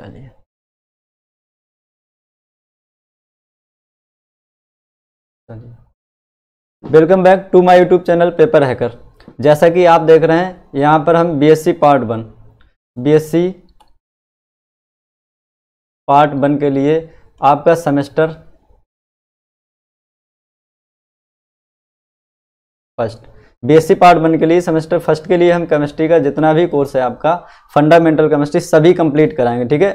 चलिए welcome back to my YouTube channel paper hacker जैसा कि आप देख रहे हैं यहाँ पर हम BSc part one BSc part one के लिए आपका semester first BSc part one के लिए सेमेस्टर फर्स्ट के लिए हम केमिस्ट्री का जितना भी कोर्स है आपका फंडामेंटल केमिस्ट्री सभी कंप्लीट कराएंगे ठीक है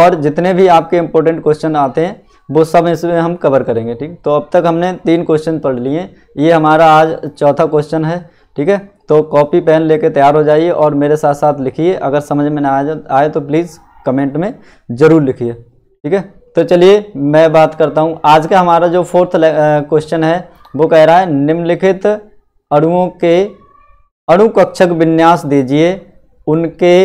और जितने भी आपके इंपॉर्टेंट क्वेश्चन आते हैं वो सब इसमें हम कवर करेंगे ठीक तो अब तक हमने तीन क्वेश्चन पढ़ लिए ये हमारा आज चौथा क्वेश्चन है ठीक है तो कॉपी पेन लेके तैयार हो जाइए और मेरे साथ साथ लिखिए अगर समझ में ना आए तो प्लीज़ कमेंट में ज़रूर लिखिए ठीक है तो चलिए मैं बात करता हूँ आज का हमारा जो फोर्थ क्वेश्चन है वो कह रहा है निम्नलिखित अणुओं के अणु कक्षक विन्यास दीजिए उनके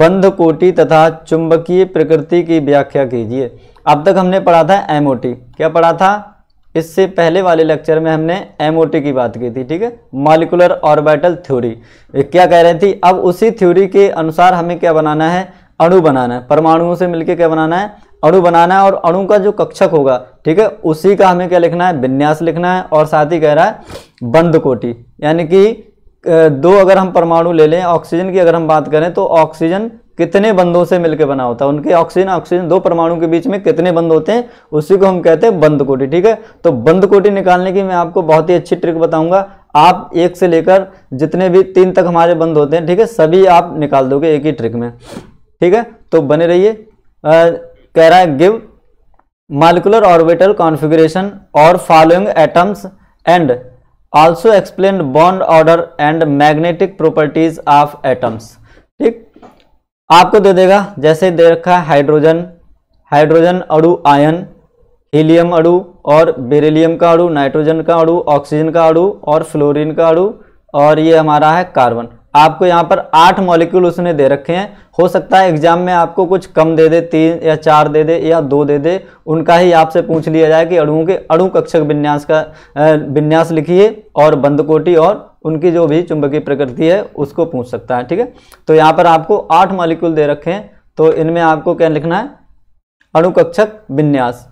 बंध कोटि तथा चुंबकीय प्रकृति की व्याख्या कीजिए अब तक हमने पढ़ा था एम क्या पढ़ा था इससे पहले वाले लेक्चर में हमने एम की बात की थी ठीक है मॉलिकुलर ऑर्बिटल थ्योरी क्या कह रहे थी अब उसी थ्योरी के अनुसार हमें क्या बनाना है अणु बनाना है परमाणुओं से मिलकर क्या बनाना है अणु बनाना है और अणु का जो कक्षक होगा ठीक है उसी का हमें क्या लिखना है विन्यास लिखना है और साथ ही कह रहा है बंद कोटि यानी कि दो अगर हम परमाणु ले लें ऑक्सीजन की अगर हम बात करें तो ऑक्सीजन कितने बंधों से मिलकर बना होता है उनके ऑक्सीजन ऑक्सीजन दो परमाणु के बीच में कितने बंद होते हैं उसी को हम कहते हैं बंद कोटि ठीक है तो बंद कोटि निकालने की मैं आपको बहुत ही अच्छी ट्रिक बताऊंगा आप एक से लेकर जितने भी तीन तक हमारे बंद होते हैं ठीक है सभी आप निकाल दोगे एक ही ट्रिक में ठीक है तो बने रहिए कह रहा है गिव मालिकुलर ऑर्बिटल कॉन्फिग्रेशन और following atoms and also explain bond order and magnetic properties of atoms ठीक आपको दे देगा जैसे दे रखा है हाइड्रोजन हाइड्रोजन अड़ु आयन हीलियम अड़ु और बेरिलियम का अड़ु नाइट्रोजन का अड़ु ऑक्सीजन का अड़ु और फ्लोरीन का अड़ु और ये हमारा है कार्बन आपको यहाँ पर आठ मॉलिक्यूल उसने दे रखे हैं हो सकता है एग्ज़ाम में आपको कुछ कम दे दे तीन या चार दे दे या दो दे दे उनका ही आपसे पूछ लिया जाए कि अड़ुओं के अड़ु कक्षक विन्यास का विन्यास लिखिए और बंदकोटी और उनकी जो भी चुंबकीय प्रकृति है उसको पूछ सकता है ठीक है तो यहाँ पर आपको आठ मालिक्यूल दे रखे हैं तो इनमें आपको क्या लिखना है अणुकक्षक विन्यास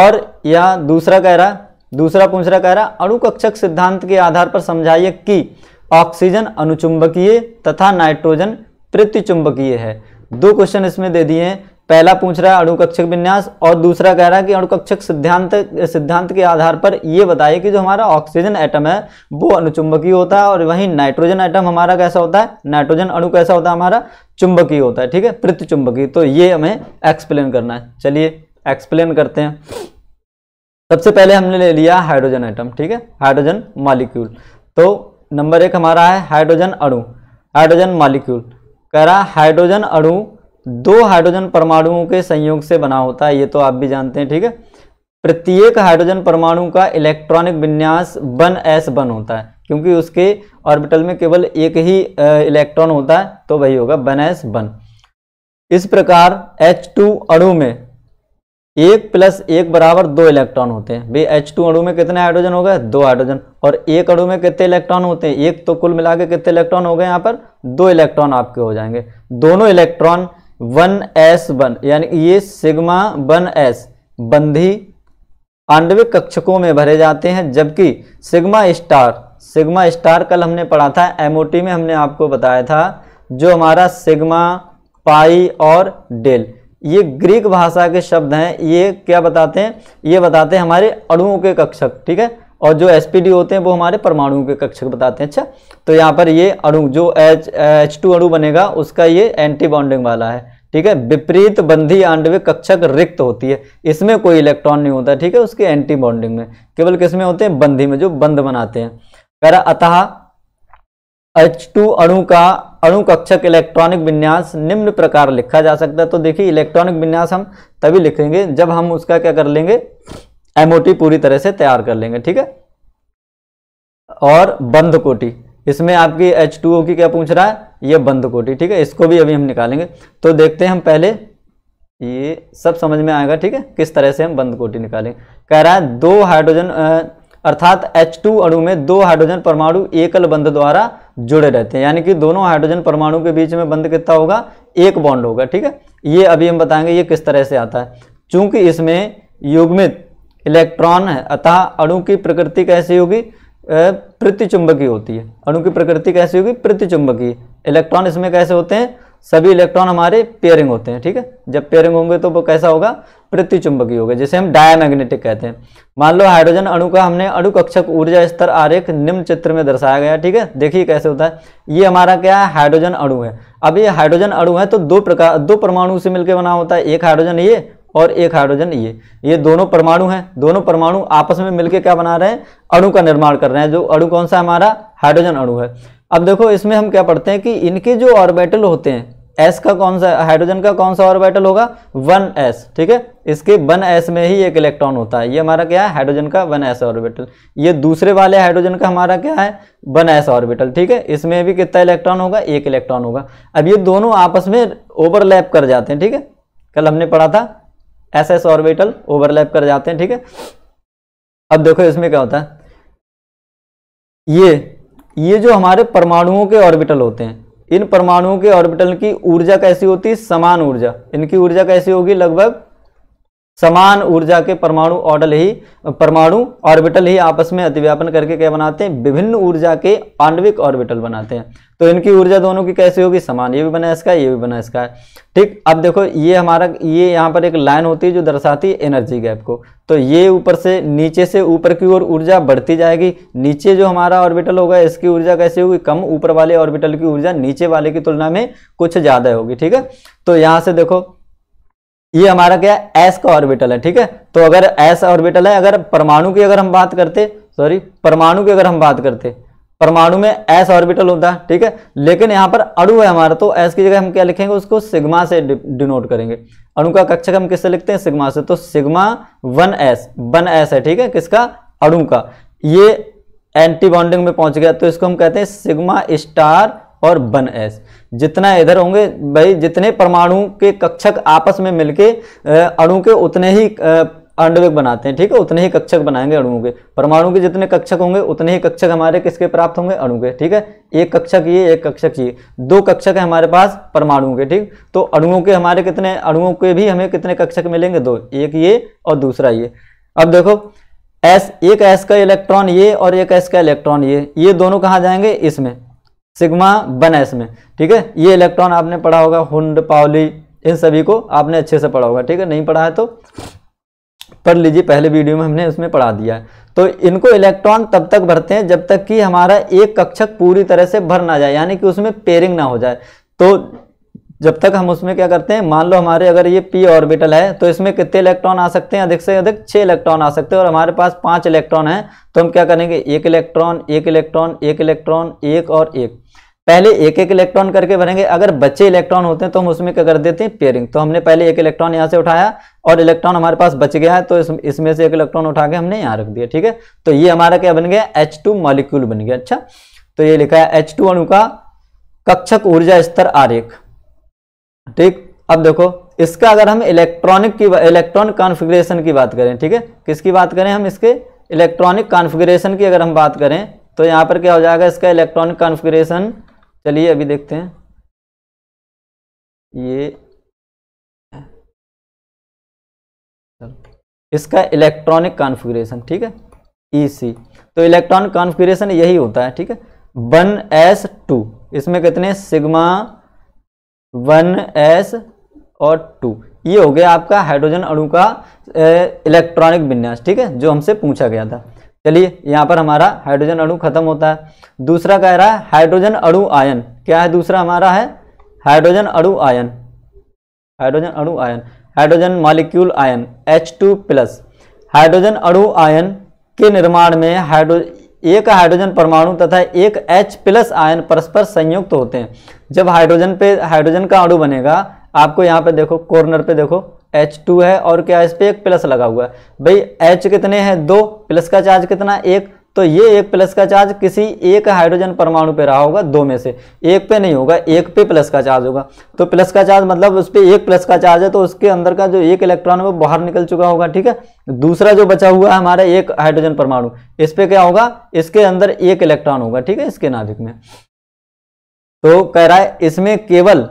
और यह दूसरा कह रहा है दूसरा पूछ रहा कह रहा है अणुकक्षक सिद्धांत के आधार पर समझाइए कि ऑक्सीजन अनुचुंबकीय तथा नाइट्रोजन प्रत्युचुंबकीय चुंबकीय है दो क्वेश्चन इसमें दे दिए हैं पहला पूछ रहा है अणुकक्षक विन्यास और दूसरा कह रहा है कि अणुकक्षक सिद्धांत सिद्धांत के आधार पर यह बताइए कि जो हमारा ऑक्सीजन एटम है वो अनुचुंबकीय होता है और वहीं नाइट्रोजन एटम हमारा कैसा होता है नाइट्रोजन अणु कैसा होता है हमारा चुंबकीय होता है ठीक है पृथ्वी चुंबकीय तो ये हमें एक्सप्लेन करना है चलिए एक्सप्लेन करते हैं सबसे पहले हमने ले लिया हाइड्रोजन आइटम ठीक है हाइड्रोजन मालिक्यूल तो नंबर एक हमारा है हाइड्रोजन अणु हाइड्रोजन मालिक्यूल करा हाइड्रोजन अणु दो हाइड्रोजन परमाणुओं के संयोग से बना होता है ये तो आप भी जानते हैं ठीक है प्रत्येक हाइड्रोजन परमाणु का इलेक्ट्रॉनिक विन्यास वन एस वन होता है क्योंकि उसके ऑर्बिटल में केवल एक ही इलेक्ट्रॉन होता है तो वही होगा वन एस वन इस प्रकार H2 अणु में एक प्लस एक बराबर दो इलेक्ट्रॉन होते हैं भाई एच टू अड़ू में कितने हाइड्रोजन हो गए दो हाइड्रोजन और एक अड़ू में कितने इलेक्ट्रॉन होते हैं एक तो कुल मिला के कितने इलेक्ट्रॉन हो गए यहाँ पर दो इलेक्ट्रॉन आपके हो जाएंगे दोनों इलेक्ट्रॉन वन एस वन यानी ये सिग्मा वन एस बंधी आंडविक कक्षकों में भरे जाते हैं जबकि सिग्मा स्टार सिग्मा स्टार कल हमने पढ़ा था एम में हमने आपको बताया था जो हमारा सिग्मा पाई और डेल ये ग्रीक भाषा के शब्द हैं ये क्या बताते हैं ये बताते हैं हमारे अणुओं के कक्षक ठीक है और जो एस होते हैं वो हमारे परमाणुओं के कक्षक बताते हैं अच्छा तो यहाँ पर ये अणु जो एच एच टू अणु बनेगा उसका ये एंटी बॉन्डिंग वाला है ठीक है विपरीत बंधी आंडविक कक्षक रिक्त होती है इसमें कोई इलेक्ट्रॉन नहीं होता ठीक है उसके एंटी बॉन्डिंग में केवल किसमें होते हैं बंधी में जो बंध बनाते हैं अतः टू अणु का अणु कक्षक इलेक्ट्रॉनिक विन्यास निम्न प्रकार लिखा जा सकता है तो देखिए इलेक्ट्रॉनिक विन्यास हम तभी लिखेंगे जब हम उसका क्या कर लेंगे एमओटी पूरी तरह से तैयार कर लेंगे ठीक है और बंद कोटी इसमें आपकी एच की क्या पूछ रहा है ये बंद कोटी ठीक है इसको भी अभी हम निकालेंगे तो देखते हैं हम पहले ये सब समझ में आएगा ठीक है किस तरह से हम बंद कोटी निकालेंगे कह रहा है दो हाइड्रोजन अर्थात H2 अणु में दो हाइड्रोजन परमाणु एकल बंध द्वारा जुड़े रहते हैं यानी कि दोनों हाइड्रोजन परमाणु के बीच में बंध कितना होगा एक बॉन्ड होगा ठीक है ये अभी हम बताएंगे ये किस तरह से आता है चूंकि इसमें युग्मित इलेक्ट्रॉन है अतः अणु की प्रकृति कैसी होगी प्रतिचुंबकीय होती है अणु की प्रकृति कैसी होगी प्रतिचुंबकीय इलेक्ट्रॉन इसमें कैसे होते हैं सभी इलेक्ट्रॉन हमारे पेयरिंग होते हैं ठीक है जब पेयरिंग होंगे तो वो कैसा होगा पृथ्वी होगा जिसे हम डायमैग्नेटिक कहते हैं मान लो हाइड्रोजन अणु का हमने अणु कक्षक ऊर्जा स्तर आरेख निम्न चित्र में दर्शाया गया ठीक है देखिए कैसे होता है ये हमारा क्या है हाइड्रोजन अणु है अब ये हाइड्रोजन अणु है तो दो प्रकार दो परमाणु से मिलकर बना होता है एक हाइड्रोजन ये और एक हाइड्रोजन ये ये दोनों परमाणु हैं दोनों परमाणु आपस में मिलकर क्या बना रहे हैं अणु का निर्माण कर रहे हैं जो अणु कौन सा हमारा हाइड्रोजन अणु है अब देखो इसमें हम क्या पढ़ते हैं कि इनके जो ऑर्बिटल होते हैं एस का कौन सा हाइड्रोजन का कौन सा ऑर्बिटल होगा वन एस ठीक है इसके वन एस में ही एक इलेक्ट्रॉन होता है ये हमारा क्या है हाइड्रोजन का वन एस ऑर्बिटल ये दूसरे वाले हाइड्रोजन का हमारा क्या है वन एस ऑर्बिटल ठीक है इसमें भी कितना इलेक्ट्रॉन होगा एक इलेक्ट्रॉन होगा अब ये दोनों आपस में ओवरलैप कर जाते हैं ठीक है कल हमने पढ़ा था एस एस ऑर्बिटल ओवरलैप कर जाते हैं ठीक है अब देखो इसमें क्या होता है ये ये जो हमारे परमाणुओं के ऑर्बिटल होते हैं इन परमाणुओं के ऑर्बिटल की ऊर्जा कैसी होती है समान ऊर्जा इनकी ऊर्जा कैसी होगी लगभग समान ऊर्जा के परमाणु ऑर्डल ही परमाणु ऑर्बिटल ही आपस में अतिव्यापन करके क्या बनाते हैं विभिन्न ऊर्जा के आणविक ऑर्बिटल बनाते हैं तो इनकी ऊर्जा दोनों की कैसे होगी समान ये भी बना इसका ये भी बना इसका ठीक अब देखो ये हमारा ये यहाँ पर एक लाइन होती है जो दर्शाती है एनर्जी गैप को तो ये ऊपर से नीचे से ऊपर की ओर ऊर्जा बढ़ती जाएगी नीचे जो हमारा ऑर्बिटल होगा इसकी ऊर्जा कैसे होगी कम ऊपर वाले ऑर्बिटल की ऊर्जा नीचे वाले की तुलना में कुछ ज़्यादा होगी ठीक है तो यहाँ से देखो ये हमारा क्या है एस का ऑर्बिटल है ठीक है तो अगर एस ऑर्बिटल है अगर परमाणु की अगर हम बात करते सॉरी परमाणु की अगर हम बात करते परमाणु में एस ऑर्बिटल होता है ठीक है लेकिन यहाँ पर अणु है हमारा तो एस की जगह हम क्या लिखेंगे उसको सिग्मा से डिनोट करेंगे अणु का कक्षक हम किससे लिखते हैं सिग्मा से तो sigma one s one s है ठीक है किसका अणु का ये एंटीबॉन्डिंग में पहुंच गया तो इसको हम कहते हैं सिग्मा स्टार और वन एस जितना इधर होंगे भाई जितने परमाणु के कक्षक आपस में मिलके अणु के उतने ही आणविक बनाते हैं ठीक है उतने ही कक्षक बनाएंगे अणु के परमाणु के जितने कक्षक होंगे उतने ही कक्षक हमारे किसके प्राप्त होंगे अणु के ठीक है एक कक्षक ये एक कक्षक ये दो कक्षक है हमारे पास परमाणुओं के ठीक तो अणुओं के हमारे कितने अणुओं के भी हमें कितने कक्षक मिलेंगे दो एक ये और दूसरा ये अब देखो एस एक एस का इलेक्ट्रॉन ये और एक एस का इलेक्ट्रॉन ये ये दोनों कहाँ जाएंगे इसमें सिग्मा बना है इसमें ठीक है ये इलेक्ट्रॉन आपने पढ़ा होगा हुंड पावली इन सभी को आपने अच्छे से पढ़ा होगा ठीक है नहीं पढ़ा है तो पढ़ लीजिए पहले वीडियो में हमने उसमें पढ़ा दिया है तो इनको इलेक्ट्रॉन तब तक भरते हैं जब तक कि हमारा एक कक्षक पूरी तरह से भर ना जाए यानी कि उसमें पेयरिंग ना हो जाए तो जब तक हम उसमें क्या करते हैं मान लो हमारे अगर ये पी ऑर्बिटल है तो इसमें कितने इलेक्ट्रॉन आ सकते हैं अधिक से अधिक छः इलेक्ट्रॉन आ सकते हैं और हमारे पास पाँच इलेक्ट्रॉन हैं तो हम क्या करेंगे एक इलेक्ट्रॉन एक इलेक्ट्रॉन एक इलेक्ट्रॉन एक और एक पहले एक एक इलेक्ट्रॉन करके भरेंगे अगर बच्चे इलेक्ट्रॉन होते हैं तो हम उसमें क्या कर देते हैं पेयरिंग तो हमने पहले एक इलेक्ट्रॉन यहाँ से उठाया और इलेक्ट्रॉन हमारे पास बच गया है तो इस, इसमें से एक इलेक्ट्रॉन उठा के हमने यहाँ रख दिया ठीक है तो ये हमारा क्या बन गया एच टू मॉलिक्यूल बन गया अच्छा तो ये लिखा है एच टू अणु का कक्षक ऊर्जा स्तर आरेख ठीक अब देखो इसका अगर हम इलेक्ट्रॉनिक की इलेक्ट्रॉन कॉन्फ़िगरेशन की बात करें ठीक है किसकी बात करें हम इसके इलेक्ट्रॉनिक कॉन्फ़िगरेशन की अगर हम बात करें तो यहाँ पर क्या हो जाएगा इसका इलेक्ट्रॉनिक कॉन्फ़िगरेशन चलिए अभी देखते हैं ये इसका इलेक्ट्रॉनिक कॉन्फ़िगरेशन ठीक है ई e तो इलेक्ट्रॉनिक कॉन्फ़िगरेशन यही होता है ठीक है वन एस टू इसमें कितने सिग्मा वन एस और टू ये हो गया आपका हाइड्रोजन अणु का इलेक्ट्रॉनिक विन्यास ठीक है जो हमसे पूछा गया था चलिए यहाँ पर हमारा हाइड्रोजन अणु खत्म होता है दूसरा कह रहा है हाइड्रोजन अणु आयन क्या है दूसरा हमारा है हाइड्रोजन अणु आयन हाइड्रोजन अणु ion hydrogen molecule ion H2 plus hydrogen अणु आयन के निर्माण में हाइड्रो एक हाइड्रोजन परमाणु तथा एक H प्लस आयन परस्पर संयुक्त होते हैं जब हाइड्रोजन पे हाइड्रोजन का अणु बनेगा आपको यहाँ पे देखो कॉर्नर पे देखो H2 है और क्या इस पर एक प्लस लगा हुआ है भाई H कितने हैं दो प्लस का चार्ज कितना एक तो ये एक प्लस का चार्ज किसी एक हाइड्रोजन परमाणु पे रहा होगा दो में से एक पे नहीं होगा एक पे प्लस का चार्ज होगा तो प्लस का चार्ज मतलब उस पर एक प्लस का चार्ज है तो उसके अंदर का जो एक इलेक्ट्रॉन है वो बाहर निकल चुका होगा ठीक है दूसरा जो बचा हुआ है हमारा एक हाइड्रोजन परमाणु इस पर क्या होगा इसके अंदर एक इलेक्ट्रॉन होगा ठीक है इसके नाभिक में तो कह रहा है इसमें केवल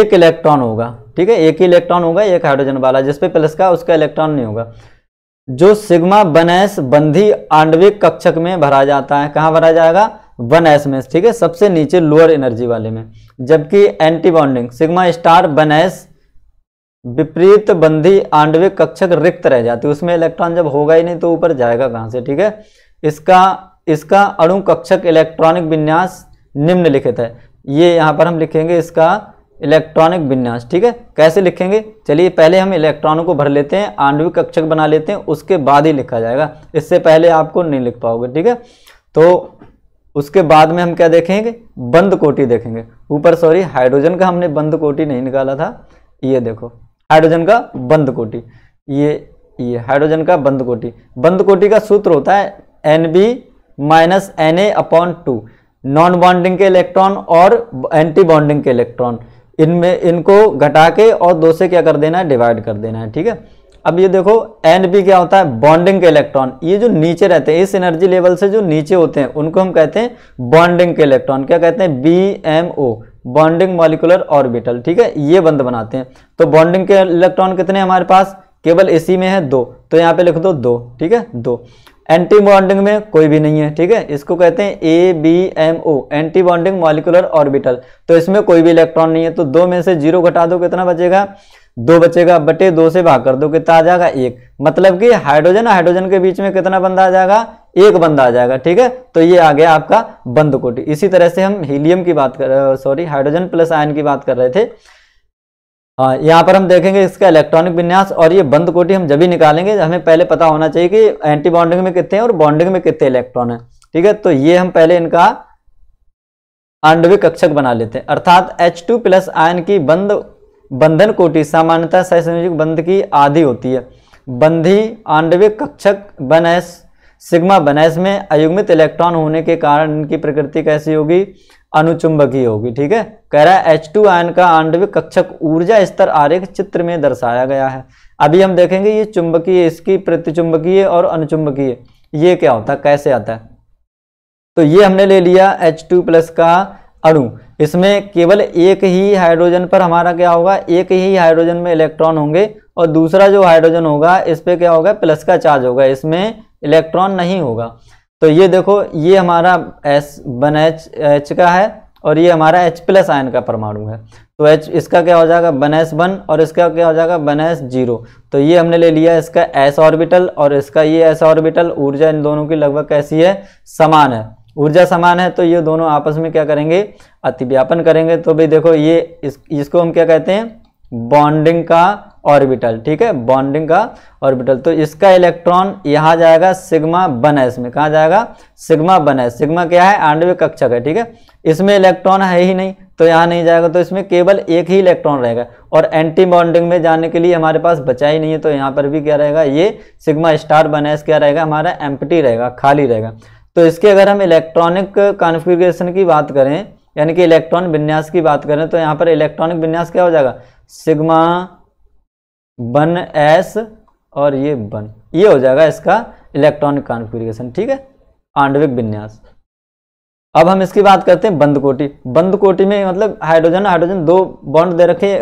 एक इलेक्ट्रॉन होगा ठीक है एक ही इलेक्ट्रॉन होगा एक हाइड्रोजन वाला जिसपे प्लस का उसका इलेक्ट्रॉन नहीं होगा जो सिग्मा वन एस बंधी आंडविक कक्षक में भरा जाता है कहाँ भरा जाएगा वन एस में ठीक है सबसे नीचे लोअर एनर्जी वाले में जबकि anti bonding sigma star one s विपरीत बंधी आंडविक कक्षक रिक्त रह जाती है उसमें इलेक्ट्रॉन जब होगा ही नहीं तो ऊपर जाएगा कहाँ से ठीक है इसका इसका अणु कक्षक इलेक्ट्रॉनिक विन्यास निम्नलिखित है ये यहाँ पर हम लिखेंगे इसका इलेक्ट्रॉनिक विन्यास ठीक है कैसे लिखेंगे चलिए पहले हम इलेक्ट्रॉनों को भर लेते हैं आणविक कक्षक बना लेते हैं उसके बाद ही लिखा जाएगा इससे पहले आपको नहीं लिख पाओगे ठीक है तो उसके बाद में हम क्या देखेंगे बंद कोटी देखेंगे ऊपर सॉरी हाइड्रोजन का हमने बंद कोटी नहीं निकाला था ये देखो हाइड्रोजन का बंद कोटी ये ये हाइड्रोजन का बंद कोटी बंद कोटी का सूत्र होता है N B minus N A upon two non bonding के इलेक्ट्रॉन और एंटी बॉन्डिंग के इलेक्ट्रॉन इनमें इनको घटा के और दो से क्या कर देना है डिवाइड कर देना है ठीक है अब ये देखो एन बी क्या होता है बॉन्डिंग के इलेक्ट्रॉन ये जो नीचे रहते हैं इस एनर्जी लेवल से जो नीचे होते हैं उनको हम कहते हैं बॉन्डिंग के इलेक्ट्रॉन क्या कहते हैं B M O bonding molecular orbital ठीक है ये बंद बनाते हैं तो बॉन्डिंग के इलेक्ट्रॉन कितने हमारे पास केवल इसी में है दो तो यहाँ पे लिख दो दो ठीक है दो एंटी बॉन्डिंग में कोई भी नहीं है ठीक है इसको कहते हैं A B M O anti bonding molecular orbital तो इसमें कोई भी इलेक्ट्रॉन नहीं है तो दो में से जीरो घटा दो कितना बचेगा दो बचेगा बटे दो से भाग कर दो कितना आ जाएगा एक मतलब कि हाइड्रोजन हाइड्रोजन के बीच में कितना बंदा आ जाएगा एक बंदा आ जाएगा ठीक है तो ये आ गया आपका बंद कोटि इसी तरह से हम हीलियम की बात कर सॉरी हाइड्रोजन प्लस आयन की बात कर रहे थे हाँ यहाँ पर हम देखेंगे इसका इलेक्ट्रॉनिक विन्यास और ये बंद कोटी हम जब भी निकालेंगे हमें पहले पता होना चाहिए कि एंटी बॉन्डिंग में कितने और बॉन्डिंग में कितने इलेक्ट्रॉन है ठीक है तो ये हम पहले इनका आंडविक कक्षक बना लेते हैं अर्थात एच टू प्लस आयन की बंद बंधन कोटि सामान्यतः सहसंयोजक बंध की आधी होती है बंधी आंडविक कक्षक बनैस सिग्मा बनैस में अयुग्मित इलेक्ट्रॉन होने के कारण इनकी प्रकृति कैसी होगी अनुचुंबकीय होगी ठीक है कह रहा है एच टू आयन का आंडविक कक्षक ऊर्जा स्तर आरेख चित्र में दर्शाया गया है अभी हम देखेंगे ये चुंबकीय इसकी प्रतिचुंबकीय और अनुचुंबकीय ये क्या होता है कैसे आता है तो ये हमने ले लिया एच टू प्लस का अणु इसमें केवल एक ही हाइड्रोजन पर हमारा क्या होगा एक ही हाइड्रोजन में इलेक्ट्रॉन होंगे और दूसरा जो हाइड्रोजन होगा इस पर क्या होगा प्लस का चार्ज होगा इसमें इलेक्ट्रॉन नहीं होगा तो ये देखो ये हमारा एस वन एच एच का है और ये हमारा एच प्लस आयन का परमाणु है तो एच इसका क्या हो जाएगा वन एस वन और इसका क्या हो जाएगा वन एस जीरो तो ये हमने ले लिया इसका एस ऑर्बिटल और इसका ये एस ऑर्बिटल ऊर्जा इन दोनों की लगभग कैसी है समान है ऊर्जा समान है तो ये दोनों आपस में क्या करेंगे अतिव्यापन करेंगे तो भाई देखो ये इस, इसको हम क्या कहते हैं बॉन्डिंग का ऑर्बिटल ठीक है बॉन्डिंग का ऑर्बिटल तो इसका इलेक्ट्रॉन यहाँ जाएगा सिग्मा बन है इसमें कहाँ जाएगा सिग्मा बन है सिग्मा क्या है आंडवी कक्षक है ठीक है इसमें इलेक्ट्रॉन है ही नहीं तो यहाँ नहीं जाएगा तो इसमें केवल एक ही इलेक्ट्रॉन रहेगा और एंटी बॉन्डिंग में जाने के लिए हमारे पास बचा ही नहीं है तो यहाँ पर भी क्या रहेगा ये सिग्मा स्टार बनाएस एस क्या रहेगा हमारा एम्पटी रहेगा खाली रहेगा तो इसके अगर हम इलेक्ट्रॉनिक कॉन्फ़िगरेशन की बात करें यानी कि इलेक्ट्रॉन विन्यास की बात करें तो यहाँ पर इलेक्ट्रॉनिक विन्यास क्या हो जाएगा सिग्मा बन एस और ये बन ये हो जाएगा इसका इलेक्ट्रॉनिक कॉन्फ़िगरेशन ठीक है आंडविक विन्यास अब हम इसकी बात करते हैं बंद कोटि बंद कोटि में मतलब हाइड्रोजन हाइड्रोजन दो बॉन्ड दे रखे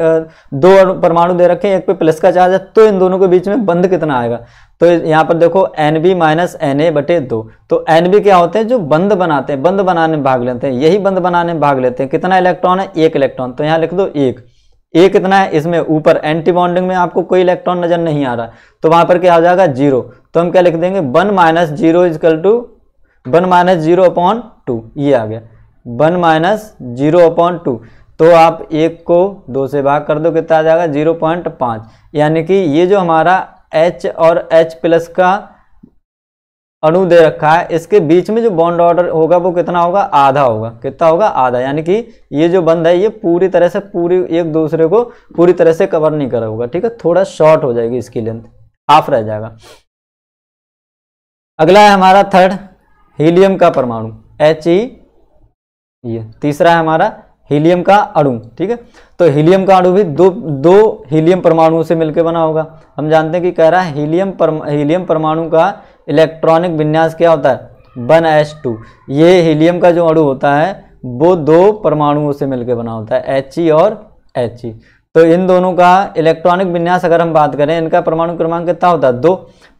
दो परमाणु दे रखे एक पे प्लस का चार्ज है तो इन दोनों के बीच में बंद कितना आएगा तो यहाँ पर देखो एन बी माइनस एन ए बटे दो तो एन बी क्या होते हैं जो बंद बनाते हैं बंद बनाने में भाग लेते हैं यही बंद बनाने में भाग लेते हैं कितना इलेक्ट्रॉन है एक इलेक्ट्रॉन तो यहाँ लिख दो एक ए कितना है इसमें ऊपर एंटी बॉन्डिंग में आपको कोई इलेक्ट्रॉन नजर नहीं आ रहा तो वहां पर क्या हो जाएगा जीरो तो हम क्या लिख देंगे one minus zero equal to one minus zero upon two ये आ गया one minus zero upon two तो आप एक को दो से भाग कर दो कितना आ जाएगा जीरो पॉइंट पाँच यानी कि ये जो हमारा एच और एच प्लस का अणु दे रखा है इसके बीच में जो बॉन्ड ऑर्डर होगा वो कितना होगा आधा होगा कितना होगा आधा यानी कि ये जो बंद है ये पूरी तरह से पूरी एक दूसरे को पूरी तरह से कवर नहीं करा होगा ठीक है थोड़ा शॉर्ट हो जाएगी इसकी लेंथ हाफ रह जाएगा अगला है हमारा थर्ड हीलियम का परमाणु एच ई e, ये तीसरा है हमारा हीलियम का अणु ठीक है तो हीलियम का अणु भी दो दो हीलियम परमाणुओं से मिलकर बना होगा हम जानते हैं कि कह रहा है हीलियम पर हीलियम परमाणु का इलेक्ट्रॉनिक विन्यास क्या होता है वन एच टू ये हीलियम का जो अणु होता है वो दो परमाणुओं से मिलकर बना होता है एच ई e और एच ई e। तो इन दोनों का इलेक्ट्रॉनिक विन्यास अगर हम बात करें इनका परमाणु क्रमांक कितना होता है दो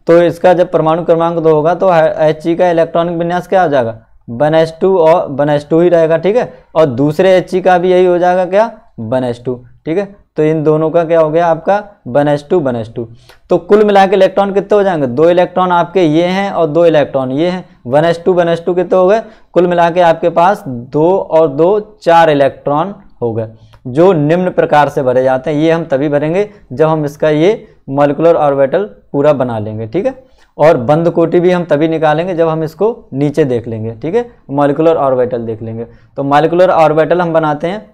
तो इसका जब परमाणु क्रमांक दो होगा तो एच ई e का इलेक्ट्रॉनिक विन्यास क्या हो जाएगा वन एच टू और वन एच टू ही रहेगा ठीक है और दूसरे एच ई का भी यही हो जाएगा क्या वन एच टू ठीक है तो इन दोनों का क्या हो गया आपका one s two one s two तो कुल मिला के इलेक्ट्रॉन कितने हो जाएंगे दो इलेक्ट्रॉन आपके ये हैं और दो इलेक्ट्रॉन ये हैं one s two one s two कितने हो गए कुल मिला के आपके पास दो और दो चार इलेक्ट्रॉन हो गए जो निम्न प्रकार से भरे जाते हैं ये हम तभी भरेंगे जब हम इसका ये मोलिकुलर ऑर्बिटल पूरा बना लेंगे ठीक है और बंद कोटि भी हम तभी निकालेंगे जब हम इसको नीचे देख लेंगे ठीक है मॉलिकुलर ऑर्बिटल देख लेंगे तो मॉलिकुलर ऑर्बिटल हम बनाते हैं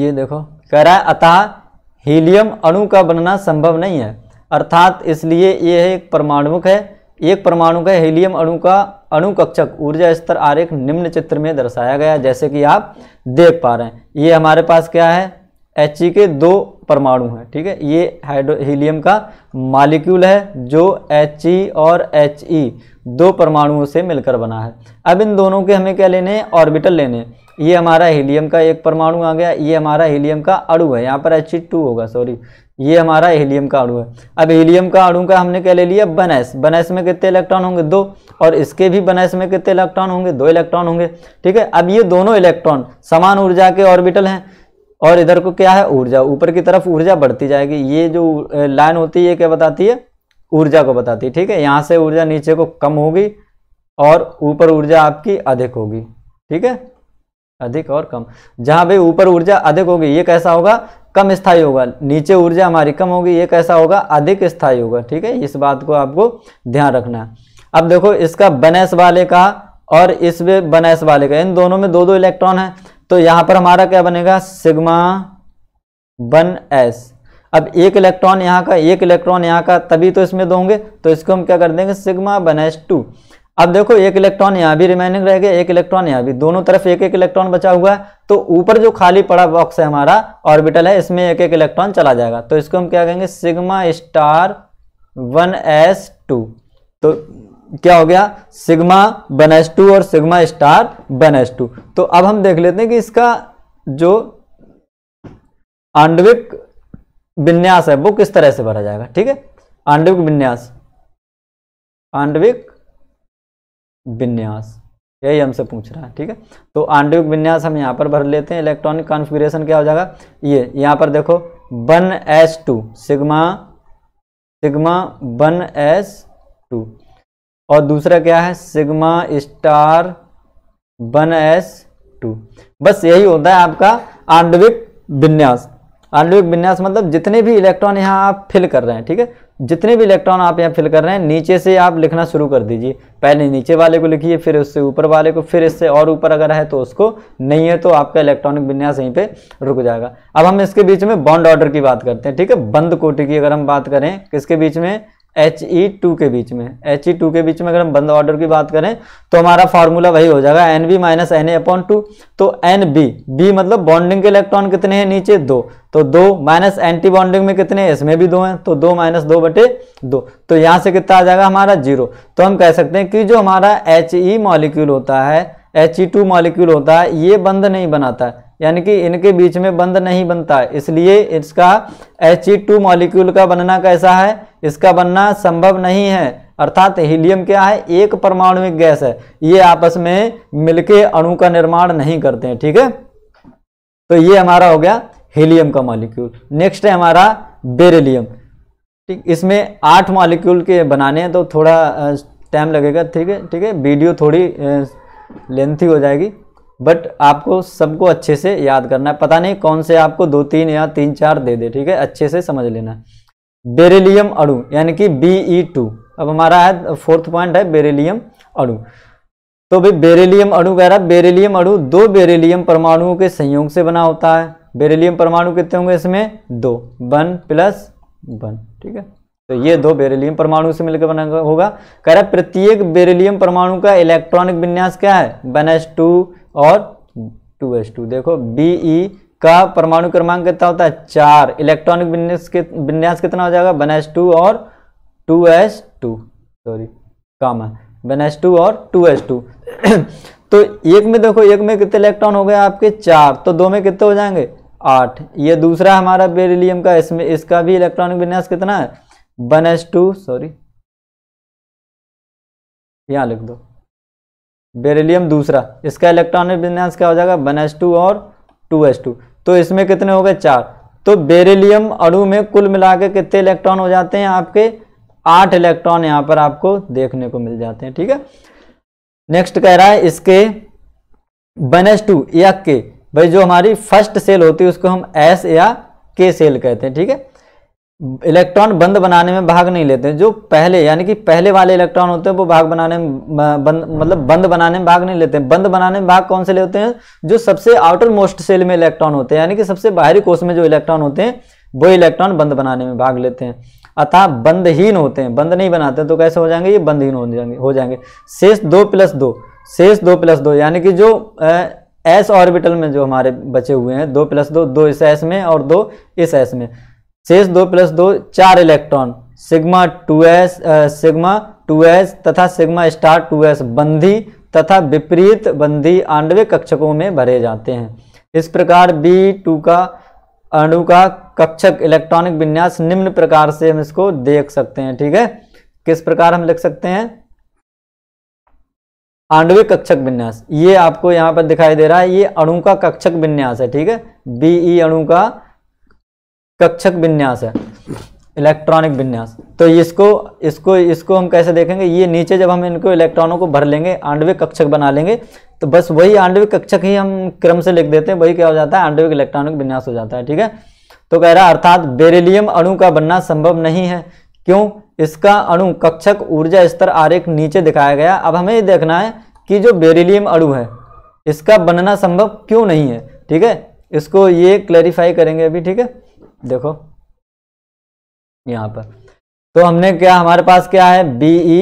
ये देखो कह रहा है अतः हीलियम अणु का बनना संभव नहीं है अर्थात इसलिए यह एक परमाणुक है एक परमाणु का हीलियम अणु का अणु कक्षक ऊर्जा स्तर आरेख निम्न चित्र में दर्शाया गया जैसे कि आप देख पा रहे हैं ये हमारे पास क्या है एच e के दो परमाणु हैं ठीक है ये हाइड्रो हीलियम का मालिक्यूल है जो एच e और एच दो परमाणुओं से मिलकर बना है अब इन दोनों के हमें क्या लेने हैं ऑर्बिटल लेने ये हमारा हीलियम का एक परमाणु आ गया ये हमारा हीलियम का अड़ु है यहाँ पर एच e टू होगा सॉरी ये हमारा हीलियम का अड़ु है अब हीलियम का अड़ु का हमने क्या ले लिया बनैस बनैस में कितने इलेक्ट्रॉन होंगे दो और इसके भी बनैस में कितने इलेक्ट्रॉन होंगे दो इलेक्ट्रॉन होंगे ठीक है अब ये दोनों इलेक्ट्रॉन समान ऊर्जा के ऑर्बिटल हैं और इधर को क्या है ऊर्जा ऊपर की तरफ ऊर्जा बढ़ती जाएगी ये जो लाइन होती है ये क्या बताती है ऊर्जा को बताती है ठीक है यहाँ से ऊर्जा नीचे को कम होगी और ऊपर ऊर्जा आपकी अधिक होगी ठीक है अधिक और कम जहाँ भी ऊपर ऊर्जा अधिक होगी ये कैसा होगा कम स्थायी होगा नीचे ऊर्जा हमारी कम होगी ये कैसा होगा अधिक स्थायी होगा ठीक है इस बात को आपको ध्यान रखना है अब देखो इसका बनेस वाले का और इस बनेस वाले का इन दोनों में दो दो इलेक्ट्रॉन है तो यहाँ पर हमारा क्या बनेगा सिग्मा बन एस अब एक इलेक्ट्रॉन यहाँ का एक इलेक्ट्रॉन यहाँ का तभी तो इसमें दो होंगे तो इसको हम क्या कर देंगे सिग्मा वन एस टू अब देखो एक इलेक्ट्रॉन यहाँ भी रिमेनिंग रह गया एक इलेक्ट्रॉन यहाँ भी दोनों तरफ एक एक इलेक्ट्रॉन बचा हुआ है तो ऊपर जो खाली पड़ा बॉक्स है हमारा ऑर्बिटल है इसमें एक एक इलेक्ट्रॉन चला जाएगा तो इसको हम क्या कहेंगे sigma star one s two तो क्या हो गया सिग्मा वन एस टू और sigma star one s two तो अब हम देख लेते हैं कि इसका जो आंडविक विन्यास है वो किस तरह से भरा जाएगा ठीक है आंडविक विन्यास आंडविक विन्यास यही हमसे पूछ रहा है ठीक है तो आंडविक विन्यास हम यहाँ पर भर लेते हैं इलेक्ट्रॉनिक कॉन्फ़िगरेशन क्या हो जाएगा ये यहाँ पर देखो one s two sigma sigma one s two और दूसरा क्या है sigma star one s two बस यही होता है आपका आंडविक विन्यास आणविक विन्यास मतलब जितने भी इलेक्ट्रॉन यहाँ आप फिल कर रहे हैं ठीक है जितने भी इलेक्ट्रॉन आप यहाँ फिल कर रहे हैं नीचे से आप लिखना शुरू कर दीजिए पहले नीचे वाले को लिखिए फिर उससे ऊपर वाले को फिर इससे और ऊपर अगर है तो उसको नहीं है तो आपका इलेक्ट्रॉनिक विन्यास यहीं पे रुक जाएगा अब हम इसके बीच में बॉन्ड ऑर्डर की बात करते हैं ठीक है बंद कोटि की अगर हम बात करें किसके बीच में एच ई टू के बीच में एच ई टू के बीच में अगर हम बंद ऑर्डर की बात करें तो हमारा फार्मूला वही हो जाएगा N B minus N A upon two तो एन बी बी मतलब बॉन्डिंग के इलेक्ट्रॉन कितने हैं नीचे दो तो दो माइनस एंटी बॉन्डिंग में कितने इसमें भी दो हैं तो दो माइनस दो बटे दो तो यहाँ से कितना आ जाएगा हमारा जीरो तो हम कह सकते हैं कि जो हमारा एच ई मॉलिक्यूल होता है एच ई टू मॉलिक्यूल होता है ये बंद नहीं बनाता है यानी कि इनके बीच में बंद नहीं बनता इसलिए इसका एच टू मॉलिक्यूल का बनना कैसा है इसका बनना संभव नहीं है अर्थात हीलियम क्या है एक परमाणुविक गैस है ये आपस में मिलके अणु का निर्माण नहीं करते हैं ठीक है तो ये हमारा हो गया हीलियम का मॉलिक्यूल नेक्स्ट है हमारा बेरिलियम ठीक इसमें आठ मॉलिक्यूल के बनाने हैं तो थोड़ा टाइम लगेगा ठीक है ठीक है वीडियो थोड़ी लेंथी हो जाएगी बट आपको सबको अच्छे से याद करना है पता नहीं कौन से आपको दो तीन या तीन चार दे दे ठीक है अच्छे से समझ लेना बेरेलियम अड़ू यानी कि बी ई टू अब हमारा है फोर्थ पॉइंट है बेरेलियम अड़ू तो भाई बेरेलियम अड़ू कह रहा है बेरेलियम अड़ू दो बेरेलियम परमाणुओं के संयोग से बना होता है बेरेलियम परमाणु कितने होंगे इसमें दो वन प्लस वन ठीक है तो ये दो बेरेलियम परमाणु से मिलकर बना होगा कह रहा है प्रत्येक बेरेलियम परमाणु का इलेक्ट्रॉनिक विन्यास क्या है वन एस टू और टू एस टू देखो बीई e का परमाणु क्रमांक कितना होता है चार इलेक्ट्रॉनिक विन्यास के विन्यास कितना हो जाएगा बन एस टू और टू एस टू सॉरी काम है बन एस टू और टू एस टू तो एक में देखो एक में कितने इलेक्ट्रॉन हो गए आपके चार तो दो में कितने हो जाएंगे आठ ये दूसरा हमारा बेरिलियम का इसमें इसका भी इलेक्ट्रॉनिक विन्यास कितना है बन एस टू सॉरी यहाँ लिख दो बेरिलियम दूसरा इसका इलेक्ट्रॉनिक विन्यास क्या हो जाएगा वन एस टू और टू एस टू तो इसमें कितने हो गए चार तो बेरिलियम अणु में कुल मिला के कितने इलेक्ट्रॉन हो जाते हैं आपके आठ इलेक्ट्रॉन यहाँ पर आपको देखने को मिल जाते हैं ठीक है नेक्स्ट कह रहा है इसके वन एस टू या के भाई जो हमारी फर्स्ट सेल होती है उसको हम एस या के सेल कहते हैं ठीक है इलेक्ट्रॉन बंद बनाने में भाग नहीं लेते हैं जो पहले यानी कि पहले वाले इलेक्ट्रॉन होते हैं वो भाग बनाने में बंद मतलब बंद बनाने में भाग नहीं लेते हैं बंद बनाने में भाग कौन से लेते हैं जो सबसे आउटर मोस्ट सेल में इलेक्ट्रॉन होते हैं यानी कि सबसे बाहरी कोष में जो इलेक्ट्रॉन होते हैं वो इलेक्ट्रॉन बंद बनाने में भाग लेते हैं अतः बंदहीन होते हैं बंद नहीं बनाते तो कैसे हो जाएंगे ये बंदहीन हो जाएंगे हो जाएंगे शेष दो प्लस दो शेष दो प्लस दो यानी कि जो एस ऑर्बिटल में जो हमारे बचे हुए हैं दो प्लस दो दो इस एस में और दो इस एस में शेष दो प्लस दो चार electron sigma two s sigma two s तथा सिग्मा स्टार टू एस बंधी तथा विपरीत बंधी आंडवे कक्षकों में भरे जाते हैं इस प्रकार बी टू का अणु का कक्षक इलेक्ट्रॉनिक विन्यास निम्न प्रकार से हम इसको देख सकते हैं ठीक है किस प्रकार हम लिख सकते हैं आंडवे कक्षक विन्यास ये आपको यहाँ पर दिखाई दे रहा है ये अणु का कक्षक विन्यास है ठीक है बीई अणु का कक्षक विन्यास है इलेक्ट्रॉनिक विन्यास तो इसको इसको इसको हम कैसे देखेंगे ये नीचे जब हम इनको इलेक्ट्रॉनों को भर लेंगे आंडविक कक्षक बना लेंगे तो बस वही आंडविक कक्षक ही हम क्रम से लिख देते हैं वही क्या हो जाता है आंडविक इलेक्ट्रॉनिक विन्यास हो जाता है ठीक है तो कह रहा अर्थात बेरिलियम अणु का बनना संभव नहीं है क्यों इसका अणु कक्षक ऊर्जा स्तर आरेख नीचे दिखाया गया अब हमें ये देखना है कि जो बेरिलियम अणु है इसका बनना संभव क्यों नहीं है ठीक है इसको ये क्लैरिफाई करेंगे अभी ठीक है देखो यहाँ पर तो हमने क्या हमारे पास क्या है बी ई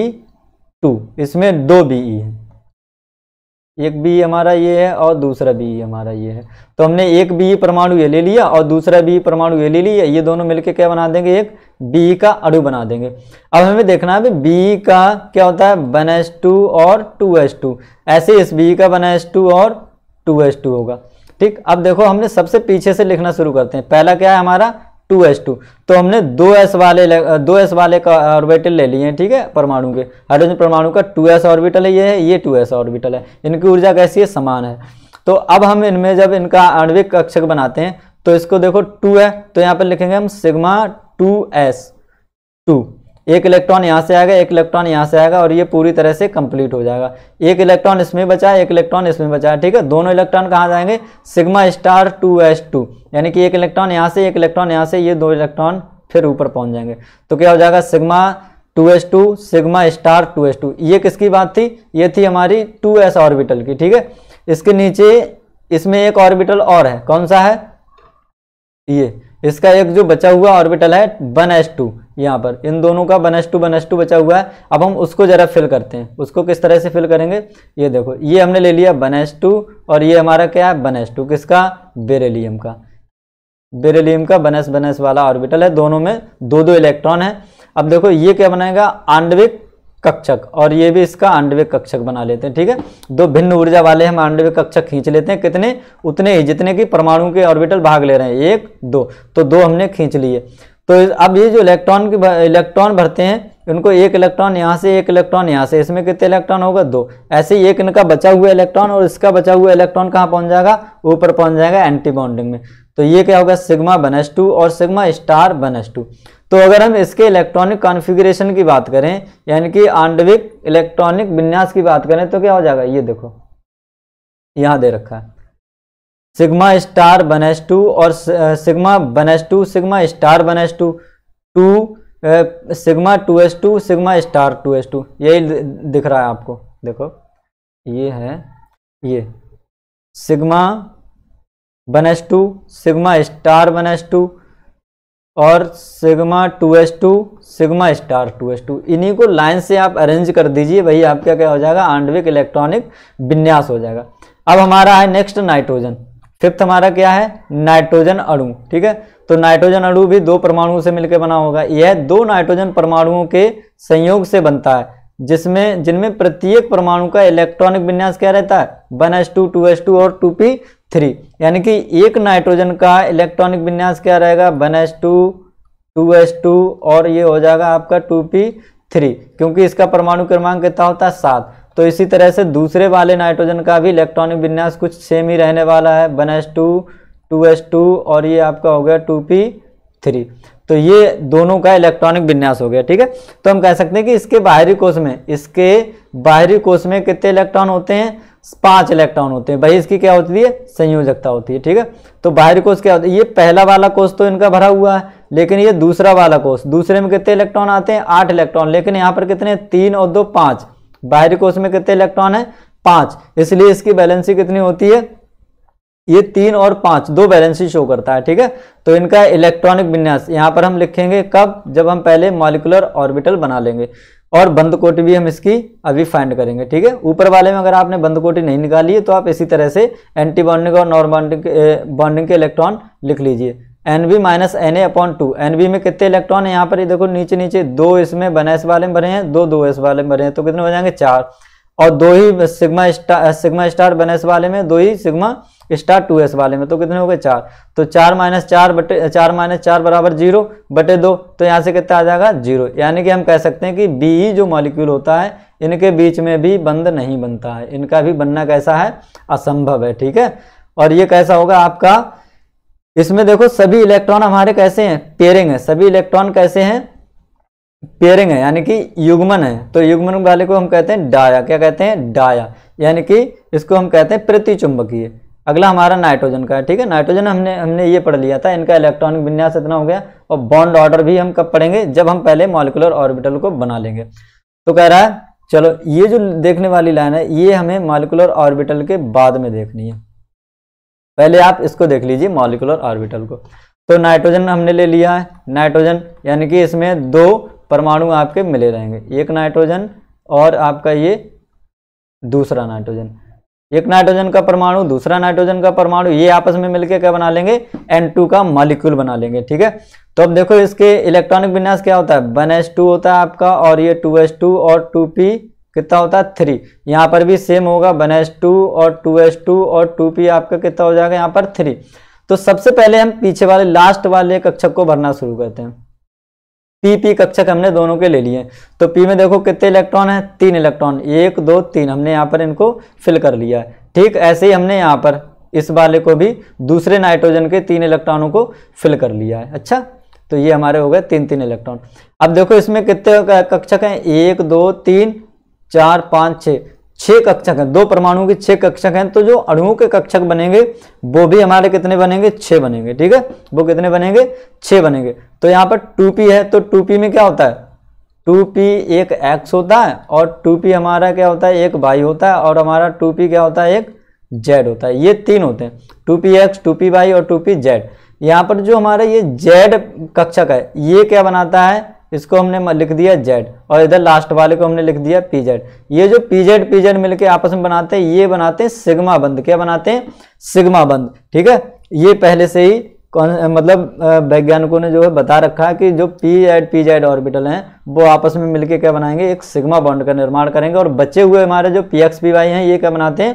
टू इसमें दो बी ई e है एक बी e हमारा ये है और दूसरा बी e हमारा ये है तो हमने एक बी परमाणु ये ले लिया और दूसरा बी परमाणु ये ले लिया ये दोनों मिलके क्या बना देंगे एक बी का अणु बना देंगे अब हमें देखना है बी का क्या होता है वन एस टू और टू एस टू ऐसे इस बी का वन एस टू और टू एस टू होगा ठीक अब देखो हमने सबसे पीछे से लिखना शुरू करते हैं पहला क्या है हमारा टू एस टू तो हमने दो एस वाले दो एस वाले का ऑर्बिटल ले लिए हैं ठीक है परमाणु के हाइड्रोजन परमाणु का टू एस ऑर्बिटल है ये है ये टू एस ऑर्बिटल है इनकी ऊर्जा कैसी है समान है तो अब हम इनमें जब इनका आणविक कक्षक बनाते हैं तो इसको देखो टू है तो यहाँ पर लिखेंगे हम सिग्मा टू एस टू एक इलेक्ट्रॉन यहाँ से आएगा एक इलेक्ट्रॉन यहाँ से आएगा और ये पूरी तरह से कंप्लीट हो जाएगा एक इलेक्ट्रॉन इसमें बचा एक इलेक्ट्रॉन इसमें बचा ठीक है दोनों इलेक्ट्रॉन कहाँ जाएंगे sigma star two s two यानी कि एक इलेक्ट्रॉन यहाँ से एक इलेक्ट्रॉन यहाँ से ये दो इलेक्ट्रॉन फिर ऊपर पहुँच जाएंगे तो क्या हो जाएगा sigma two s two sigma star two s two ये किसकी बात थी ये थी हमारी टू एस ऑर्बिटल की ठीक है इसके नीचे इसमें एक ऑर्बिटल और है कौन सा है ये इसका एक जो बचा हुआ ऑर्बिटल है वन एस टू यहाँ पर इन दोनों का बनस टू बनस टू बचा हुआ है अब हम उसको ज़रा फिल करते हैं उसको किस तरह से फिल करेंगे ये देखो ये हमने ले लिया बनस टू और ये हमारा क्या है बनस टू किसका बेरेलीम का बेरेलीम का बनस बनस वाला ऑर्बिटल है दोनों में दो दो इलेक्ट्रॉन है अब देखो ये क्या बनाएगा आंडविक कक्षक और ये भी इसका आंडविक कक्षक बना लेते हैं ठीक है दो भिन्न ऊर्जा वाले हम आंडविक कक्षक खींच लेते हैं कितने उतने ही जितने की परमाणु के ऑर्बिटल भाग ले रहे हैं एक दो तो दो हमने खींच लिए तो अब ये जो इलेक्ट्रॉन की इलेक्ट्रॉन भरते हैं इनको एक इलेक्ट्रॉन यहाँ से एक इलेक्ट्रॉन यहाँ से इसमें कितने इलेक्ट्रॉन होगा दो ऐसे ही एक इनका बचा हुआ इलेक्ट्रॉन और इसका बचा हुआ इलेक्ट्रॉन कहाँ पहुँच जाएगा ऊपर पहुँच जाएगा एंटी बॉन्डिंग में तो ये क्या होगा सिग्मा वन एस टू और sigma star one s two तो अगर हम इसके इलेक्ट्रॉनिक कॉन्फ़िगरेशन की बात करें यानी कि आंडविक इलेक्ट्रॉनिक विन्यास की बात करें तो क्या हो जाएगा ये देखो यहाँ दे रखा है sigma star one s two और sigma one s two sigma star one s two two sigma two s two sigma star two s two यही दिख रहा है आपको देखो ये है ये sigma one s two sigma star one s two और sigma two s two sigma star two s two इन्हीं को लाइन से आप अरेंज कर दीजिए वही आपका क्या हो जाएगा आंडविक इलेक्ट्रॉनिक विन्यास हो जाएगा अब हमारा है नेक्स्ट नाइट्रोजन फिफ्थ हमारा क्या है नाइट्रोजन अणु ठीक है तो नाइट्रोजन अणु भी दो परमाणुओं से मिलकर बना होगा यह दो नाइट्रोजन परमाणुओं के संयोग से बनता है जिसमें जिनमें प्रत्येक परमाणु का इलेक्ट्रॉनिक विन्यास क्या रहता है one s two two s two और टू पी थ्री यानी कि एक नाइट्रोजन का इलेक्ट्रॉनिक विन्यास क्या रहेगा one s two two s two और ये हो जाएगा आपका टू पी थ्री क्योंकि इसका परमाणु क्रमांक कितना होता है सात तो इसी तरह से दूसरे वाले नाइट्रोजन का भी इलेक्ट्रॉनिक विन्यास कुछ सेम ही रहने वाला है one s two two s two और ये आपका हो गया टू पी थ्री तो ये दोनों का इलेक्ट्रॉनिक विन्यास हो गया ठीक है तो हम कह सकते हैं कि इसके बाहरी कोष में इसके बाहरी कोष में कितने इलेक्ट्रॉन होते हैं पांच इलेक्ट्रॉन होते हैं भाई इसकी क्या होती है संयोजकता होती है ठीक है तो बाहरी कोष क्या होता है ये पहला वाला कोष तो इनका भरा हुआ है लेकिन ये दूसरा वाला कोष दूसरे में कितने इलेक्ट्रॉन आते हैं आठ इलेक्ट्रॉन लेकिन यहाँ पर कितने तीन और दो पाँच बाहरी कोष में कितने इलेक्ट्रॉन है पांच इसलिए इसकी बैलेंसी कितनी होती है ये तीन और पांच दो बैलेंसी शो करता है ठीक है तो इनका इलेक्ट्रॉनिक विन्यास यहां पर हम लिखेंगे कब जब हम पहले मॉलिकुलर ऑर्बिटल बना लेंगे और बंद कोटी भी हम इसकी अभी फाइंड करेंगे ठीक है ऊपर वाले में अगर आपने बंद कोटी नहीं निकाली है तो आप इसी तरह से एंटी बॉन्डिंग और नॉन बॉन्डिंग बॉन्डिंग के इलेक्ट्रॉन लिख लीजिए N B minus N A upon two N B में कितने इलेक्ट्रॉन है यहाँ पर देखो नीचे नीचे दो इसमें बनेस इस वाले में भरे हैं दो दो इस वाले में भरे हैं तो कितने हो जाएंगे चार और दो ही सिग्मा स्टार सिग्मा स्टार बने इस वाले में दो ही सिग्मा स्टार टू एस वाले में तो कितने हो गए चार तो चार माइनस चार बटे चार माइनस चार बराबर जीरो बटे दो तो यहाँ से कितना आ जाएगा जीरो यानी कि हम कह सकते हैं कि बी e जो मॉलिक्यूल होता है इनके बीच में भी बंद नहीं बनता है इनका भी बनना कैसा है असंभव है ठीक है और ये कैसा होगा आपका इसमें देखो सभी इलेक्ट्रॉन हमारे कैसे हैं पेयरिंग है सभी इलेक्ट्रॉन कैसे हैं पेयरिंग है यानी कि युग्मन है तो युग्मन वाले को हम कहते हैं डाया क्या कहते हैं डाया यानी कि इसको हम कहते हैं प्रति चुंबकीय अगला हमारा नाइट्रोजन का है ठीक है नाइट्रोजन हमने हमने ये पढ़ लिया था इनका इलेक्ट्रॉनिक विन्यास इतना हो गया और बॉन्ड ऑर्डर भी हम कब पढ़ेंगे जब हम पहले मॉलिकुलर ऑर्बिटल को बना लेंगे तो कह रहा है चलो ये जो देखने वाली लाइन है ये हमें मॉलिकुलर ऑर्बिटल के बाद में देखनी है पहले आप इसको देख लीजिए मॉलिकुलर ऑर्बिटल को तो नाइट्रोजन हमने ले लिया है नाइट्रोजन यानी कि इसमें दो परमाणु आपके मिले रहेंगे एक नाइट्रोजन और आपका ये दूसरा नाइट्रोजन एक नाइट्रोजन का परमाणु दूसरा नाइट्रोजन का परमाणु ये आपस में मिलकर क्या बना लेंगे N2 का मॉलिक्यूल बना लेंगे ठीक है तो अब देखो इसके इलेक्ट्रॉनिक विन्यास क्या होता है 1s2 होता है आपका और ये 2s2 और 2p कितना होता है थ्री यहाँ पर भी सेम होगा वन एस टू और टू एस टू और टू पी आपका कितना हो जाएगा यहाँ पर थ्री तो सबसे पहले हम पीछे वाले लास्ट वाले कक्षक को भरना शुरू करते हैं पी पी कक्षक हमने दोनों के ले लिए तो पी में देखो कितने इलेक्ट्रॉन है तीन इलेक्ट्रॉन एक दो तीन हमने यहाँ पर इनको फिल कर लिया है ठीक ऐसे ही हमने यहाँ पर इस वाले को भी दूसरे नाइट्रोजन के तीन इलेक्ट्रॉनों को फिल कर लिया है अच्छा तो ये हमारे हो गए तीन तीन इलेक्ट्रॉन अब देखो इसमें कितने कक्षक हैं एक दो तीन चार पाँच छः छः कक्षक हैं दो परमाणु के छः कक्षक हैं तो जो अणुओं के कक्षक बनेंगे वो भी हमारे कितने बनेंगे छः बनेंगे ठीक है वो कितने बनेंगे छः बनेंगे तो यहाँ पर टू पी है तो टू पी में क्या होता है टू पी एक एक्स होता है और टू पी हमारा क्या होता है एक वाई होता है और हमारा टू पी क्या होता है एक जेड होता है ये तीन होते हैं two P x two p y और टू पी जेड यहाँ पर जो हमारा ये जेड कक्षक है ये क्या बनाता है इसको हमने लिख दिया जेड और इधर लास्ट वाले को हमने लिख दिया पी जेड ये जो पी जेड पी जेड मिलकर आपस में बनाते हैं ये बनाते हैं सिग्मा बंद क्या बनाते हैं सिग्मा बंद ठीक है ये पहले से ही कौन मतलब वैज्ञानिकों ने जो है बता रखा है कि जो p z p z orbital हैं वो आपस में मिलकर क्या बनाएंगे एक सिग्मा बॉन्ड का निर्माण करेंगे और बचे हुए हमारे जो पी एक्स पी वाई हैं ये क्या बनाते हैं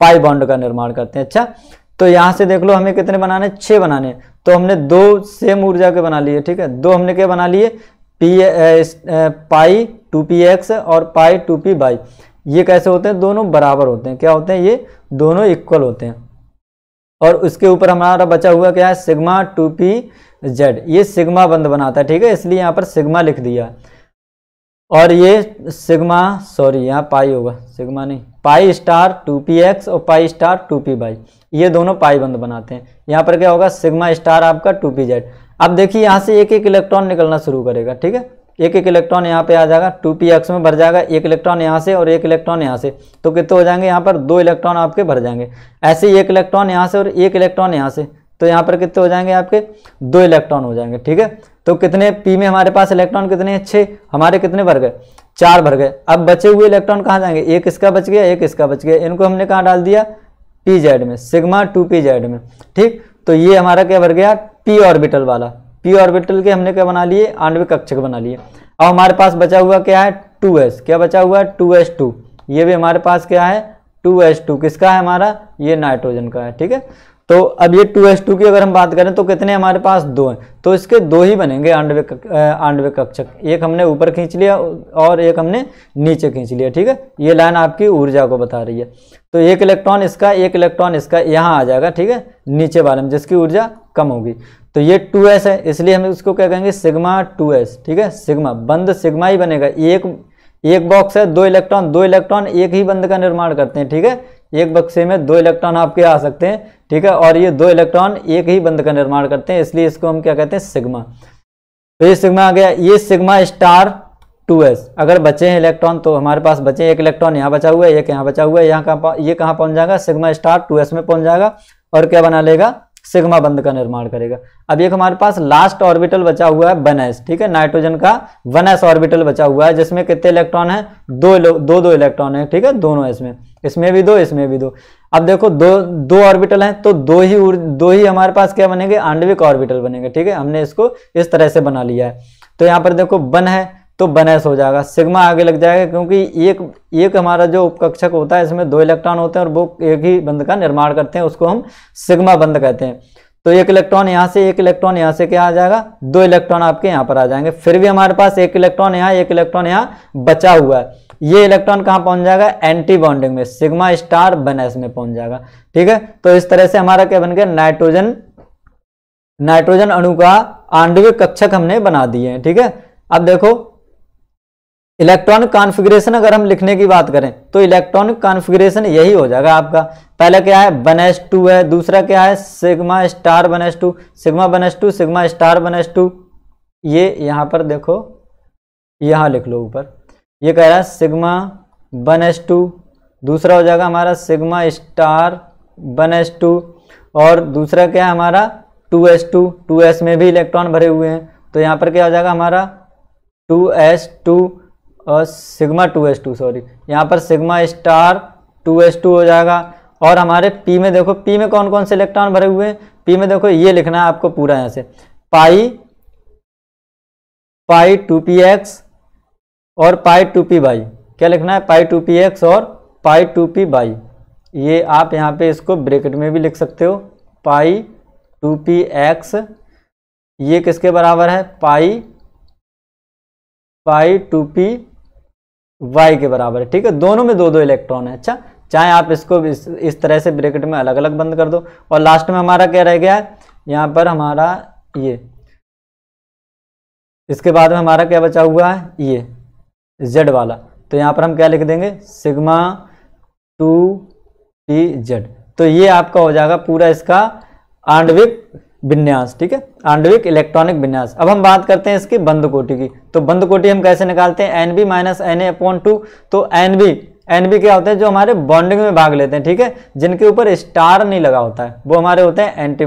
पाई बॉन्ड का निर्माण करते हैं अच्छा तो यहाँ से देख लो हमें कितने बनाने छः बनाने तो हमने दो सेम ऊर्जा के बना लिए ठीक है दो हमने क्या बना लिए P pi two P x और पाई टू पी बाई ये कैसे होते हैं दोनों बराबर होते हैं क्या होते हैं ये दोनों इक्वल होते हैं और उसके ऊपर हमारा बचा हुआ क्या है सिग्मा टू पी जेड ये सिग्मा बंद बनाता है ठीक है इसलिए यहाँ पर सिग्मा लिख दिया और ये सिग्मा सॉरी यहाँ पाई होगा सिग्मा नहीं pi star two P x और pi star two p y ये दोनों पाई बंद बनाते हैं यहाँ पर क्या होगा सिग्मा स्टार आपका टू पी जेड अब देखिए यहाँ से एक एक इलेक्ट्रॉन निकलना शुरू करेगा ठीक है एक एक इलेक्ट्रॉन यहाँ पे आ जाएगा टू पी एक्स में भर जाएगा एक इलेक्ट्रॉन यहाँ से और एक इलेक्ट्रॉन यहाँ से तो कितने हो जाएंगे यहाँ पर दो इलेक्ट्रॉन आपके भर जाएंगे ऐसे एक इलेक्ट्रॉन यहाँ से और एक इलेक्ट्रॉन यहाँ से तो यहाँ पर कितने हो जाएंगे आपके दो इलेक्ट्रॉन हो जाएंगे ठीक है तो कितने पी में हमारे पास इलेक्ट्रॉन कितने हैं छः हमारे कितने भर गए चार भर गए अब बचे हुए इलेक्ट्रॉन कहाँ जाएंगे एक इसका बच गया एक इसका बच गया इनको हमने कहाँ डाल दिया पी जेड में सिग्मा टू पी जेड में ठीक तो ये हमारा क्या बन गया पी ऑर्बिटल वाला पी ऑर्बिटल के हमने क्या बना लिए आणविक कक्षक बना लिए अब हमारे पास बचा हुआ क्या है टू एस क्या बचा हुआ है टू एस टू ये भी हमारे पास क्या है टू एस टू किसका है हमारा ये नाइट्रोजन का है ठीक है तो अब ये टू एस टू की अगर हम बात करें तो कितने हमारे पास दो हैं तो इसके दो ही बनेंगे आणविक आणविक कक्षक एक हमने ऊपर खींच लिया और एक हमने नीचे खींच लिया ठीक है ये लाइन आपकी ऊर्जा को बता रही है तो एक इलेक्ट्रॉन इसका एक इलेक्ट्रॉन इसका यहाँ आ जाएगा ठीक है नीचे वाले में जिसकी ऊर्जा कम होगी तो ये 2s है इसलिए हम इसको क्या कहेंगे सिग्मा 2s ठीक है सिग्मा बंद सिग्मा ही बनेगा एक एक बॉक्स है दो इलेक्ट्रॉन दो इलेक्ट्रॉन एक ही बंद का निर्माण करते हैं ठीक है एक बक्से में दो इलेक्ट्रॉन आपके आ सकते हैं ठीक है और ये दो इलेक्ट्रॉन एक ही बंद का निर्माण करते हैं इसलिए इसको हम क्या कहते हैं सिग्मा तो ये सिग्मा आ गया ये सिग्मा स्टार टू एस अगर बचे हैं इलेक्ट्रॉन तो हमारे पास बचे एक इलेक्ट्रॉन यहाँ बचा हुआ है एक यहाँ बचा हुआ है यहाँ कहाँ ये कहाँ पहुंच जाएगा सिग्मा स्टार टू एस में पहुंच जाएगा और क्या बना लेगा सिग्मा बंद का निर्माण करेगा अब एक हमारे पास लास्ट ऑर्बिटल बचा हुआ है वन एस ठीक है नाइट्रोजन का वन एस ऑर्बिटल बचा हुआ है जिसमें कितने इलेक्ट्रॉन है दो दो दो इलेक्ट्रॉन है ठीक है दोनों इसमें इसमें भी दो इसमें भी दो अब देखो दो दो ऑर्बिटल हैं तो दो ही दो ही हमारे पास क्या बनेंगे आंडविक ऑर्बिटल बनेंगे ठीक है हमने इसको इस तरह से बना लिया है तो यहाँ पर देखो वन है तो बनेस हो जाएगा सिग्मा आगे लग जाएगा क्योंकि एक एक हमारा जो उपकक्षक होता है इसमें दो इलेक्ट्रॉन होते हैं और वो एक ही बंद का निर्माण करते हैं उसको हम सिग्मा बंद कहते हैं तो एक इलेक्ट्रॉन यहाँ से एक इलेक्ट्रॉन यहाँ से क्या आ जाएगा दो इलेक्ट्रॉन आपके यहाँ पर आ जाएंगे फिर भी हमारे पास एक इलेक्ट्रॉन यहाँ एक इलेक्ट्रॉन यहाँ बचा हुआ है ये इलेक्ट्रॉन कहाँ पहुंच जाएगा एंटी बॉन्डिंग में सिग्मा स्टार बनेस में पहुंच जाएगा ठीक है तो इस तरह से हमारा क्या बन गया नाइट्रोजन नाइट्रोजन अणु का आणविक कक्षक हमने बना दिए हैं ठीक है अब देखो इलेक्ट्रॉनिक कॉन्फ़िगरेशन अगर हम लिखने की बात करें तो इलेक्ट्रॉनिक कॉन्फ़िगरेशन यही हो जाएगा आपका पहला क्या है वन एस टू है दूसरा क्या है sigma star one s two sigma one s two sigma star one s two ये यहाँ पर देखो यहाँ लिख लो ऊपर ये कह रहा है सिग्मा वन एस टू दूसरा हो जाएगा हमारा sigma star one s two और दूसरा क्या है हमारा two s two two s में भी इलेक्ट्रॉन भरे हुए हैं तो यहाँ पर क्या हो जाएगा हमारा टू एस टू और sigma two s two sorry यहाँ पर sigma star two s two हो जाएगा और हमारे पी में देखो पी में कौन कौन से इलेक्ट्रॉन भरे हुए हैं पी में देखो ये लिखना है आपको पूरा यहाँ से pi pi two P x और पाई टू पी बाई क्या लिखना है पाई टू पी एक्स और पाई टू पी बाई ये आप यहाँ पे इसको ब्रेकेट में भी लिख सकते हो पाई टू पी एक्स ये किसके बराबर है pi pi two p y के बराबर है ठीक है दोनों में दो दो इलेक्ट्रॉन है अच्छा चाहे आप इसको इस, इस तरह से ब्रैकेट में अलग अलग बंद कर दो और लास्ट में हमारा क्या रह गया है यहाँ पर हमारा ये इसके बाद में हमारा क्या बचा हुआ है ये जेड वाला तो यहाँ पर हम क्या लिख देंगे सिग्मा टू टी जेड तो ये आपका हो जाएगा पूरा इसका आणविक विन्यास ठीक है आंडविक इलेक्ट्रॉनिक विन्यास अब हम बात करते हैं इसकी बंद कोटि की तो बंद कोटि हम कैसे निकालते हैं N B minus N A upon two तो एन बी एन बी क्या होते हैं जो हमारे बॉन्डिंग में भाग लेते हैं ठीक है जिनके ऊपर स्टार नहीं लगा होता है वो हमारे होते हैं एंटी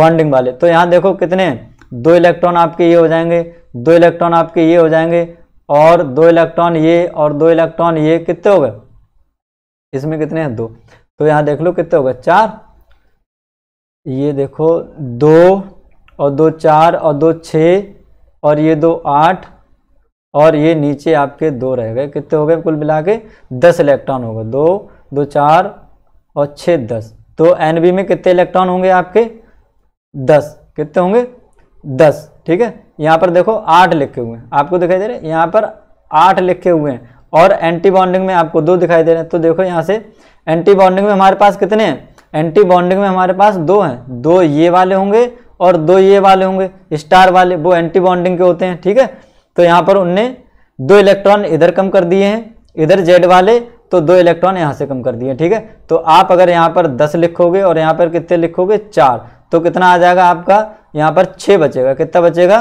बॉन्डिंग वाले तो यहाँ देखो कितने दो इलेक्ट्रॉन आपके ये हो जाएंगे दो इलेक्ट्रॉन आपके ये हो जाएंगे और दो इलेक्ट्रॉन ये और दो इलेक्ट्रॉन ये कितने हो गए इसमें कितने हैं दो तो यहाँ देख लो कितने हो गए चार ये देखो दो और दो चार और दो छः और ये दो आठ और ये नीचे आपके दो रह गए कितने हो गए कुल मिला के दस इलेक्ट्रॉन हो गए दो दो चार और छः दस तो एन बी में कितने इलेक्ट्रॉन होंगे आपके दस कितने होंगे दस ठीक है यहाँ पर देखो आठ लिखे हुए हैं आपको दिखाई दे रहे हैं यहाँ पर आठ लिखे हुए हैं और एंटी बॉन्डिंग में आपको दो दिखाई दे रहे हैं तो देखो यहाँ से एंटी बॉन्डिंग में हमारे पास कितने हैं एंटी बॉन्डिंग में हमारे पास दो हैं दो ये वाले होंगे और दो ये वाले होंगे स्टार वाले वो एंटी बॉन्डिंग के होते हैं ठीक है तो यहाँ पर उनने दो इलेक्ट्रॉन इधर कम कर दिए हैं इधर जेड वाले तो दो इलेक्ट्रॉन यहाँ से कम कर दिए ठीक है तो आप अगर यहाँ पर दस लिखोगे और यहाँ पर कितने लिखोगे चार तो कितना आ जाएगा आपका यहाँ पर छः बचेगा कितना बचेगा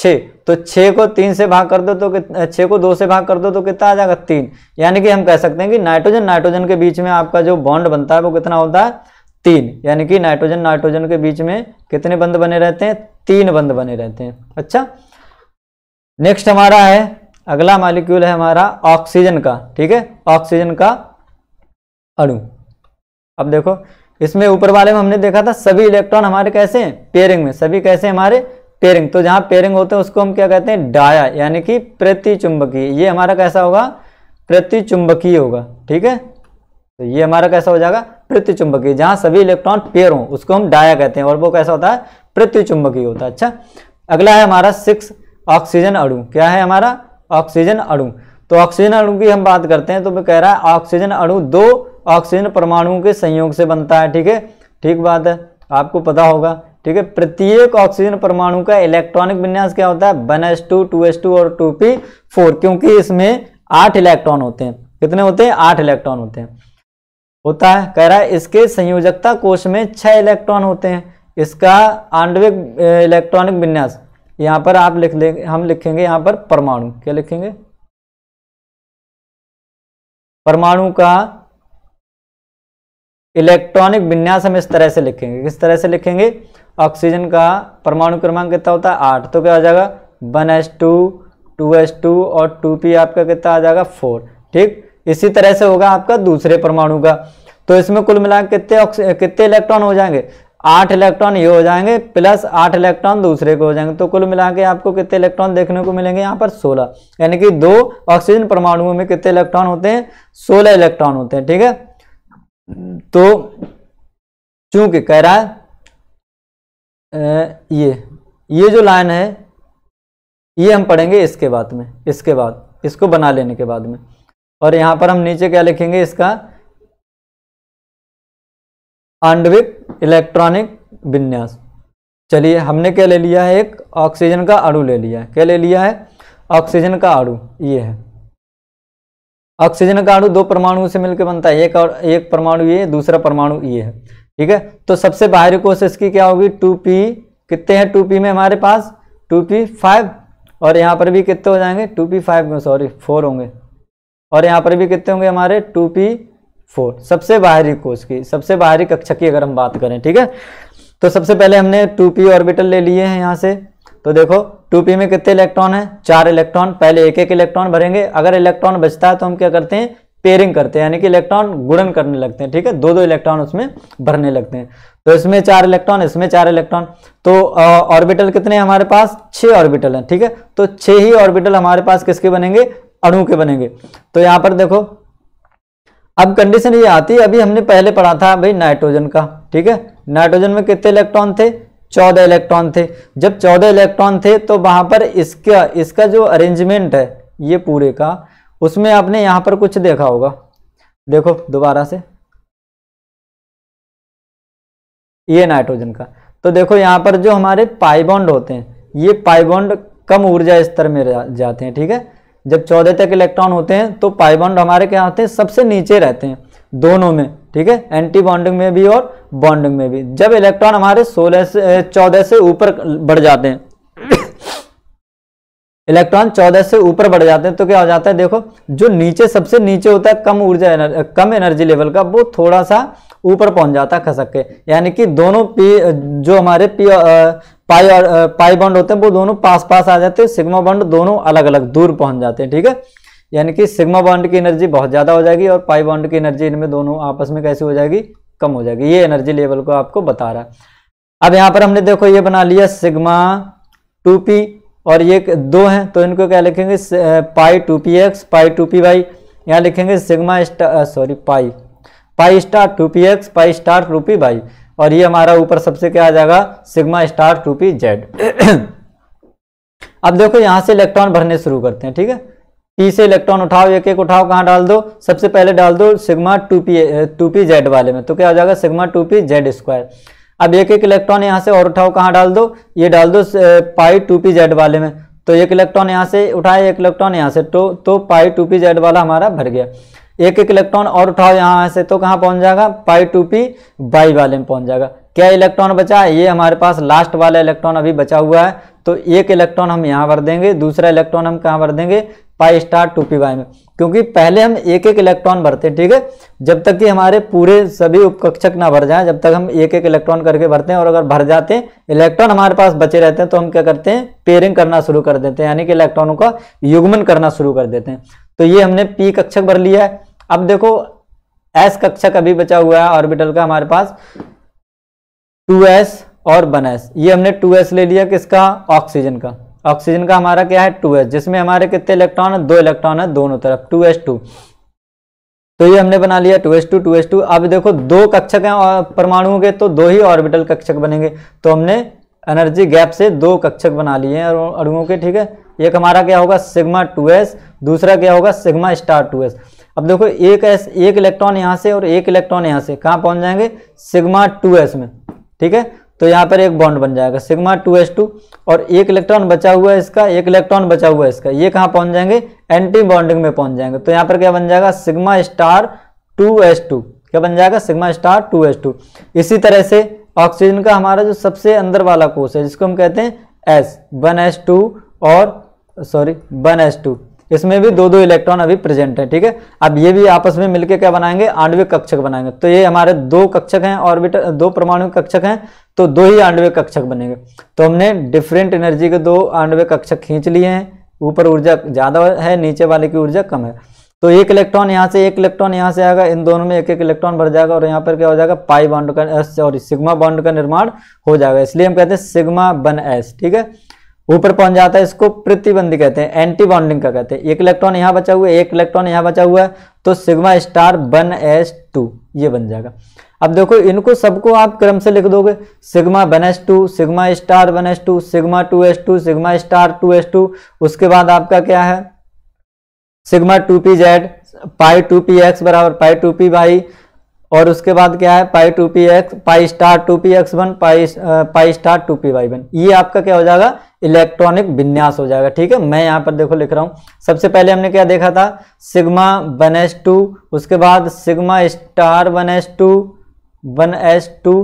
छः तो छः को तीन से भाग कर दो तो छः को दो से भाग कर दो तो कितना आ जाएगा तीन यानी कि हम कह सकते हैं कि नाइट्रोजन नाइट्रोजन के बीच में आपका जो बॉन्ड बनता है वो कितना होता है तीन यानी कि नाइट्रोजन नाइट्रोजन के बीच में कितने बंद बने रहते हैं तीन बंद बने रहते हैं अच्छा नेक्स्ट हमारा है अगला मालिक्यूल है हमारा ऑक्सीजन का ठीक है ऑक्सीजन का अणु अब देखो इसमें ऊपर वाले में हमने देखा था सभी इलेक्ट्रॉन हमारे कैसे हैं पेयरिंग में सभी कैसे हमारे पेयरिंग तो जहां पेयरिंग होते हैं उसको हम क्या कहते हैं डाया यानी कि प्रति चुंबकीय ये हमारा कैसा होगा प्रति चुंबकीय होगा ठीक है तो ये हमारा कैसा हो जाएगा प्रति चुंबकीय जहां सभी इलेक्ट्रॉन पेयर हो उसको हम डाया कहते हैं और वो कैसा होता है चुंबकीय होता है अच्छा अगला है हमारा सिक्स ऑक्सीजन अणु क्या है हमारा ऑक्सीजन अणु तो ऑक्सीजन अणु की हम बात करते हैं तो मैं कह रहा है ऑक्सीजन अणु दो ऑक्सीजन परमाणुओं के संयोग से बनता है ठीक है ठीक बात है आपको पता होगा ठीक है प्रत्येक ऑक्सीजन परमाणु का इलेक्ट्रॉनिक विन्यास क्या होता है one s two two s two और टू पी फोर क्योंकि इसमें आठ इलेक्ट्रॉन होते हैं कितने होते हैं आठ इलेक्ट्रॉन होते हैं होता है कह रहा है इसके संयोजकता कोश में छह इलेक्ट्रॉन होते हैं इसका आंडविक इलेक्ट्रॉनिक विन्यास यहाँ पर आप लिख लेंगे हम लिखेंगे यहाँ पर परमाणु क्या लिखेंगे परमाणु का इलेक्ट्रॉनिक विन्यास हम इस तरह से लिखेंगे किस तरह से लिखेंगे ऑक्सीजन का परमाणु क्रमांक कितना होता है आठ तो क्या आ जाएगा one s two two s two और टू पी आपका कितना आ जाएगा फोर ठीक इसी तरह से होगा आपका दूसरे परमाणु का तो इसमें कुल मिला कितने कितने इलेक्ट्रॉन हो जाएंगे आठ इलेक्ट्रॉन ये हो जाएंगे प्लस आठ इलेक्ट्रॉन दूसरे को हो जाएंगे तो कुल मिला के आपको कितने इलेक्ट्रॉन देखने को मिलेंगे यहाँ पर सोलह यानी कि दो ऑक्सीजन परमाणुओं में कितने इलेक्ट्रॉन होते हैं सोलह इलेक्ट्रॉन होते हैं ठीक है तो चूंकि कह रहा है ये ये जो लाइन है ये हम पढ़ेंगे इसके बाद में इसके बाद इसको बना लेने के बाद में और यहाँ पर हम नीचे क्या लिखेंगे इसका आंडविक इलेक्ट्रॉनिक विन्यास चलिए हमने क्या ले लिया है एक ऑक्सीजन का अड़ू ले लिया है क्या ले लिया है ऑक्सीजन का अड़ू ये है ऑक्सीजन का अड़ू दो परमाणु से मिलकर बनता है एक और एक परमाणु ये दूसरा परमाणु ये है ठीक है तो सबसे बाहरी कोश इसकी क्या होगी टू पी कितने हैं टू पी में हमारे पास टू पी फाइव और यहाँ पर भी कितने हो जाएंगे टू पी फाइव में सॉरी फोर होंगे और यहाँ पर भी कितने होंगे हमारे टू पी फोर सबसे बाहरी कोश की सबसे बाहरी कक्षा की अगर हम बात करें ठीक है तो सबसे पहले हमने टू पी ऑर्बिटल ले लिए हैं यहाँ से तो देखो टू पी में कितने इलेक्ट्रॉन है चार इलेक्ट्रॉन पहले एक एक इलेक्ट्रॉन भरेंगे अगर इलेक्ट्रॉन बचता है तो हम क्या करते हैं पेयरिंग करते हैं यानी कि इलेक्ट्रॉन गुणन करने लगते हैं ठीक है दो दो इलेक्ट्रॉन उसमें भरने लगते हैं तो इसमें चार इलेक्ट्रॉन इसमें चार इलेक्ट्रॉन तो ऑर्बिटल कितने हमारे पास छः ऑर्बिटल हैं ठीक है तो छः ही ऑर्बिटल हमारे पास किसके बनेंगे अणु के बनेंगे तो यहाँ पर देखो अब कंडीशन ये आती है अभी हमने पहले पढ़ा था भाई नाइट्रोजन का ठीक है नाइट्रोजन में कितने इलेक्ट्रॉन थे चौदह इलेक्ट्रॉन थे जब चौदह इलेक्ट्रॉन थे तो वहां पर इसका इसका जो अरेंजमेंट है ये पूरे का उसमें आपने यहाँ पर कुछ देखा होगा देखो दोबारा से ये नाइट्रोजन का तो देखो यहाँ पर जो हमारे पाइबॉन्ड होते हैं ये पाइबॉन्ड कम ऊर्जा स्तर में जाते हैं ठीक है जब चौदह तक इलेक्ट्रॉन होते हैं तो पाइबॉन्ड हमारे क्या होते हैं सबसे नीचे रहते हैं दोनों में ठीक है एंटी बॉन्डिंग में भी और बॉन्डिंग में भी जब इलेक्ट्रॉन हमारे सोलह से चौदह से ऊपर बढ़ जाते हैं इलेक्ट्रॉन 14 से ऊपर बढ़ जाते हैं तो क्या हो जाता है देखो जो नीचे सबसे नीचे होता है कम ऊर्जा कम एनर्जी लेवल का वो थोड़ा सा ऊपर पहुंच जाता है खसक के यानी कि दोनों पी जो हमारे पी पाई और पाई बॉन्ड होते हैं वो दोनों पास पास आ जाते हैं सिग्मा बॉन्ड दोनों अलग अलग दूर पहुंच जाते हैं ठीक है यानी कि सिग्मा बॉन्ड की एनर्जी बहुत ज़्यादा हो जाएगी और पाई बॉन्ड की एनर्जी इनमें दोनों आपस में कैसी हो जाएगी कम हो जाएगी ये एनर्जी लेवल को आपको बता रहा है अब यहाँ पर हमने देखो ये बना लिया सिग्मा टू पी और ये दो हैं तो इनको क्या लिखेंगे pi two P x pi two p y यहाँ लिखेंगे sigma star sorry pi pi star two P x pi star two p y और ये हमारा ऊपर सबसे क्या आ जाएगा sigma star two p z अब देखो यहाँ से इलेक्ट्रॉन भरने शुरू करते हैं ठीक है पी से इलेक्ट्रॉन उठाओ एक एक उठाओ कहाँ डाल दो सबसे पहले डाल दो sigma two p two p z वाले में तो क्या हो जाएगा sigma two p z square अब एक एक इलेक्ट्रॉन यहाँ से और उठाओ कहाँ डाल दो ये डाल दो पाई टू पी जेड वाले में तो एक इलेक्ट्रॉन यहाँ से उठाए एक इलेक्ट्रॉन यहाँ से तो तो पाई टू पी जेड वाला हमारा भर गया एक एक इलेक्ट्रॉन और उठाओ यहाँ से तो कहाँ पहुँच जाएगा पाई टू पी बाई वाले में पहुँच जाएगा क्या इलेक्ट्रॉन बचा है ये हमारे पास लास्ट वाला इलेक्ट्रॉन अभी बचा हुआ है तो एक इलेक्ट्रॉन हम यहाँ भर देंगे दूसरा इलेक्ट्रॉन हम कहाँ भर देंगे pi star two p y में क्योंकि पहले हम एक एक इलेक्ट्रॉन भरते हैं ठीक है जब तक कि हमारे पूरे सभी उपकक्षक ना भर जाएं जब तक हम एक एक इलेक्ट्रॉन करके भरते हैं और अगर भर जाते हैं इलेक्ट्रॉन हमारे पास बचे रहते हैं तो हम क्या करते हैं पेयरिंग करना शुरू कर देते हैं यानी कि इलेक्ट्रॉनों का युग्मन करना शुरू कर देते हैं तो ये हमने पी कक्षक भर लिया है अब देखो एस कक्षक अभी बचा हुआ है ऑर्बिटल का हमारे पास टू और वन ये हमने टू ले लिया किसका ऑक्सीजन का ऑक्सीजन का हमारा क्या है टू जिसमें हमारे कितने इलेक्ट्रॉन है दो इलेक्ट्रॉन है दोनों तरफ टू टू तो ये हमने बना लिया to 2s2 to to to अब देखो दो कक्षक हैं परमाणुओं के तो दो ही ऑर्बिटल कक्षक बनेंगे तो हमने एनर्जी गैप से दो कक्षक बना लिए हैं अणुओं के ठीक है एक हमारा क्या होगा सिग्मा टू एस दूसरा क्या होगा सिग्मा स्टार टू एस अब देखो एक एस एक इलेक्ट्रॉन यहाँ से और एक इलेक्ट्रॉन यहाँ से कहाँ पहुँच जाएंगे सिग्मा टू एस में ठीक है तो यहाँ पर एक बॉन्ड बन जाएगा सिग्मा टू एस टू और एक इलेक्ट्रॉन बचा हुआ है इसका एक इलेक्ट्रॉन बचा हुआ है इसका ये कहाँ पहुँच जाएंगे एंटी बॉन्डिंग में पहुँच जाएंगे तो यहाँ पर क्या बन जाएगा sigma star two s two क्या बन जाएगा sigma star two s two इसी तरह से ऑक्सीजन का हमारा जो सबसे अंदर वाला कोष है जिसको हम कहते हैं एस वन एस टू और सॉरी वन एस टू इसमें भी दो दो इलेक्ट्रॉन अभी प्रेजेंट है ठीक है अब ये भी आपस में मिलकर क्या बनाएंगे आणविक कक्षक बनाएंगे तो ये हमारे दो कक्षक हैं ऑर्बिट दो परमाणु कक्षक हैं तो दो ही आणविक कक्षक बनेंगे तो हमने डिफरेंट एनर्जी के दो आणविक कक्षक खींच लिए हैं ऊपर ऊर्जा ज़्यादा है नीचे वाले की ऊर्जा कम है तो एक इलेक्ट्रॉन यहाँ से एक इलेक्ट्रॉन यहाँ से आएगा इन दोनों में एक एक इलेक्ट्रॉन भर जाएगा और यहाँ पर क्या हो जाएगा पाई बाउंड का सॉरी सिग्मा बाउंड का निर्माण हो जाएगा इसलिए हम कहते हैं सिग्मा बन एस ठीक है ऊपर पहुंच जाता है इसको प्रतिबंध कहते हैं एंटी बॉन्डिंग का कहते हैं एक इलेक्ट्रॉन यहां बचा हुआ है एक इलेक्ट्रॉन यहां बचा हुआ है तो sigma star one s two ये बन जाएगा अब देखो इनको सबको आप क्रम से लिख दोगे sigma one s two sigma star one s two sigma two s two sigma star two s two उसके बाद आपका क्या है sigma two p z pi two P x बराबर पाई टू पी वाई और उसके बाद क्या है pi two P x pi star two P x one pi pi star two p y one ये आपका क्या हो जाएगा इलेक्ट्रॉनिक विन्यास हो जाएगा ठीक है मैं यहाँ पर देखो लिख रहा हूँ सबसे पहले हमने क्या देखा था सिग्मा वन एस टू उसके बाद sigma star one s two one s two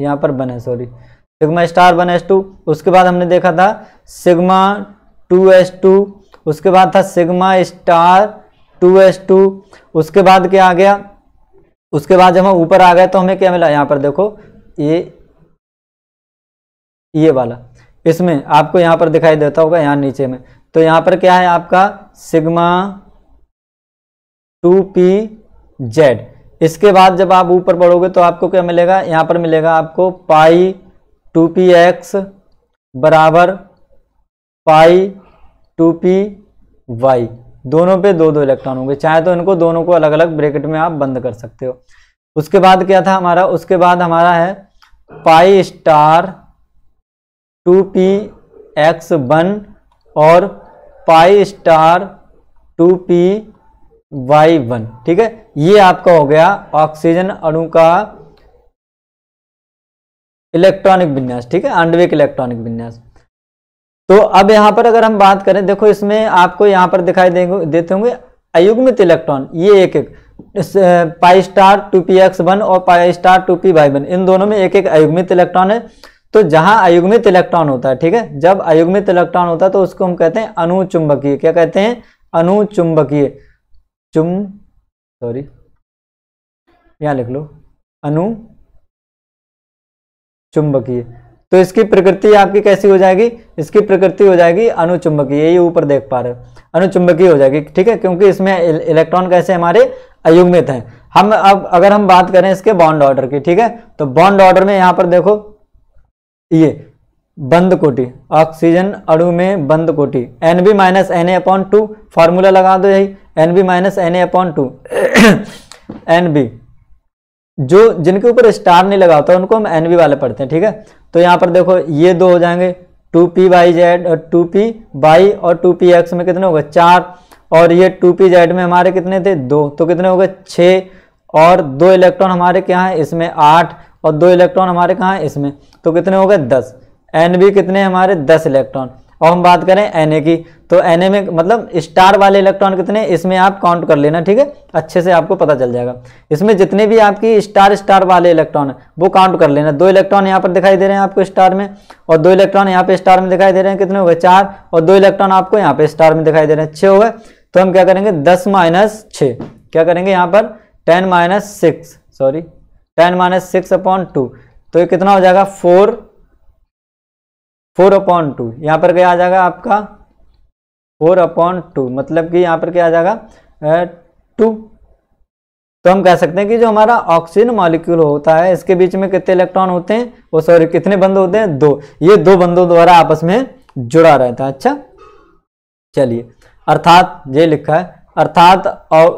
यहाँ पर वन है sorry sigma star one s two उसके बाद हमने देखा था सिग्मा टू एस टू उसके बाद था sigma star two s two उसके बाद क्या आ गया उसके बाद जब हम ऊपर आ गए तो हमें क्या मिला यहाँ पर देखो ये ये वाला इसमें आपको यहाँ पर दिखाई देता होगा यहाँ नीचे में तो यहाँ पर क्या है आपका सिग्मा टू पी जेड इसके बाद जब आप ऊपर बढ़ोगे तो आपको क्या मिलेगा यहाँ पर मिलेगा आपको पाई टू पी एक्स बराबर पाई टू पी वाई दोनों पे दो दो इलेक्ट्रॉन होंगे चाहे तो इनको दोनों को अलग अलग ब्रैकेट में आप बंद कर सकते हो उसके बाद क्या था हमारा उसके बाद हमारा है pi star two P x one और pi star two p y one ठीक है ये आपका हो गया ऑक्सीजन अणु का इलेक्ट्रॉनिक विन्यास ठीक है आंडविक इलेक्ट्रॉनिक विन्यास तो अब यहां पर अगर हम बात करें देखो इसमें आपको यहां पर दिखाई देते होंगे अयुग्मित इलेक्ट्रॉन ये एक एक pi star two P x one और pi star two p y one इन दोनों में एक एक अयुग्मित इलेक्ट्रॉन है तो जहां अयुग्मित इलेक्ट्रॉन होता है ठीक है जब अयुग्मित इलेक्ट्रॉन होता है तो उसको हम कहते हैं अनुचुंबकीय क्या कहते हैं अनुचुंबकीय चुम सॉरी यहाँ लिख लो अनु चुंबकीय तो इसकी प्रकृति आपकी कैसी हो जाएगी इसकी प्रकृति हो जाएगी अनुचुंबकीय ये ऊपर देख पा रहे हो अनुचुंबकीय हो जाएगी ठीक है क्योंकि इसमें इलेक्ट्रॉन कैसे हमारे अयुग्मित हैं हम अब अगर हम बात करें इसके बॉन्ड ऑर्डर की ठीक है तो बॉन्ड ऑर्डर में यहां पर देखो ये बंद कोटि ऑक्सीजन अणु में बंद कोटि N B minus N A upon two formula लगा दो यही N B minus N A upon two N B जो जिनके ऊपर स्टार नहीं लगा होता उनको हम एन बी वाले पढ़ते हैं ठीक है तो यहाँ पर देखो ये दो हो जाएंगे टू पी बाई जेड और टू पी बाई और टू पी एक्स में कितने हो गए चार और ये टू पी जेड में हमारे कितने थे दो तो कितने हो गए छः और दो इलेक्ट्रॉन हमारे क्या हैं इसमें आठ और दो इलेक्ट्रॉन हमारे कहाँ हैं इसमें तो कितने हो गए दस एन भी कितने हमारे दस इलेक्ट्रॉन और हम बात करें एन की तो एन में मतलब स्टार वाले इलेक्ट्रॉन कितने इसमें आप काउंट कर लेना ठीक है अच्छे से आपको पता चल जाएगा इसमें जितने भी आपकी स्टार स्टार वाले इलेक्ट्रॉन है वो काउंट कर लेना दो इलेक्ट्रॉन यहाँ पर दिखाई दे रहे हैं आपको स्टार में और दो इलेक्ट्रॉन यहाँ पे स्टार में दिखाई दे रहे हैं कितने हो गए चार और दो इलेक्ट्रॉन आपको यहाँ पे स्टार में दिखाई दे रहे हैं छः हो गए तो हम क्या करेंगे दस माइनस छः क्या करेंगे यहाँ पर ten minus six sorry ten minus six upon two तो ये कितना हो जाएगा फोर फोर अपॉन टू यहाँ पर क्या आ जाएगा आपका फोर अपॉन टू मतलब कि यहाँ पर क्या आ जाएगा टू तो हम कह सकते हैं कि जो हमारा ऑक्सीजन मॉलिक्यूल होता है इसके बीच में कितने इलेक्ट्रॉन होते हैं और सॉरी कितने बंद होते हैं दो ये दो बंदों द्वारा आपस में जुड़ा रहता है अच्छा चलिए अर्थात ये लिखा है अर्थात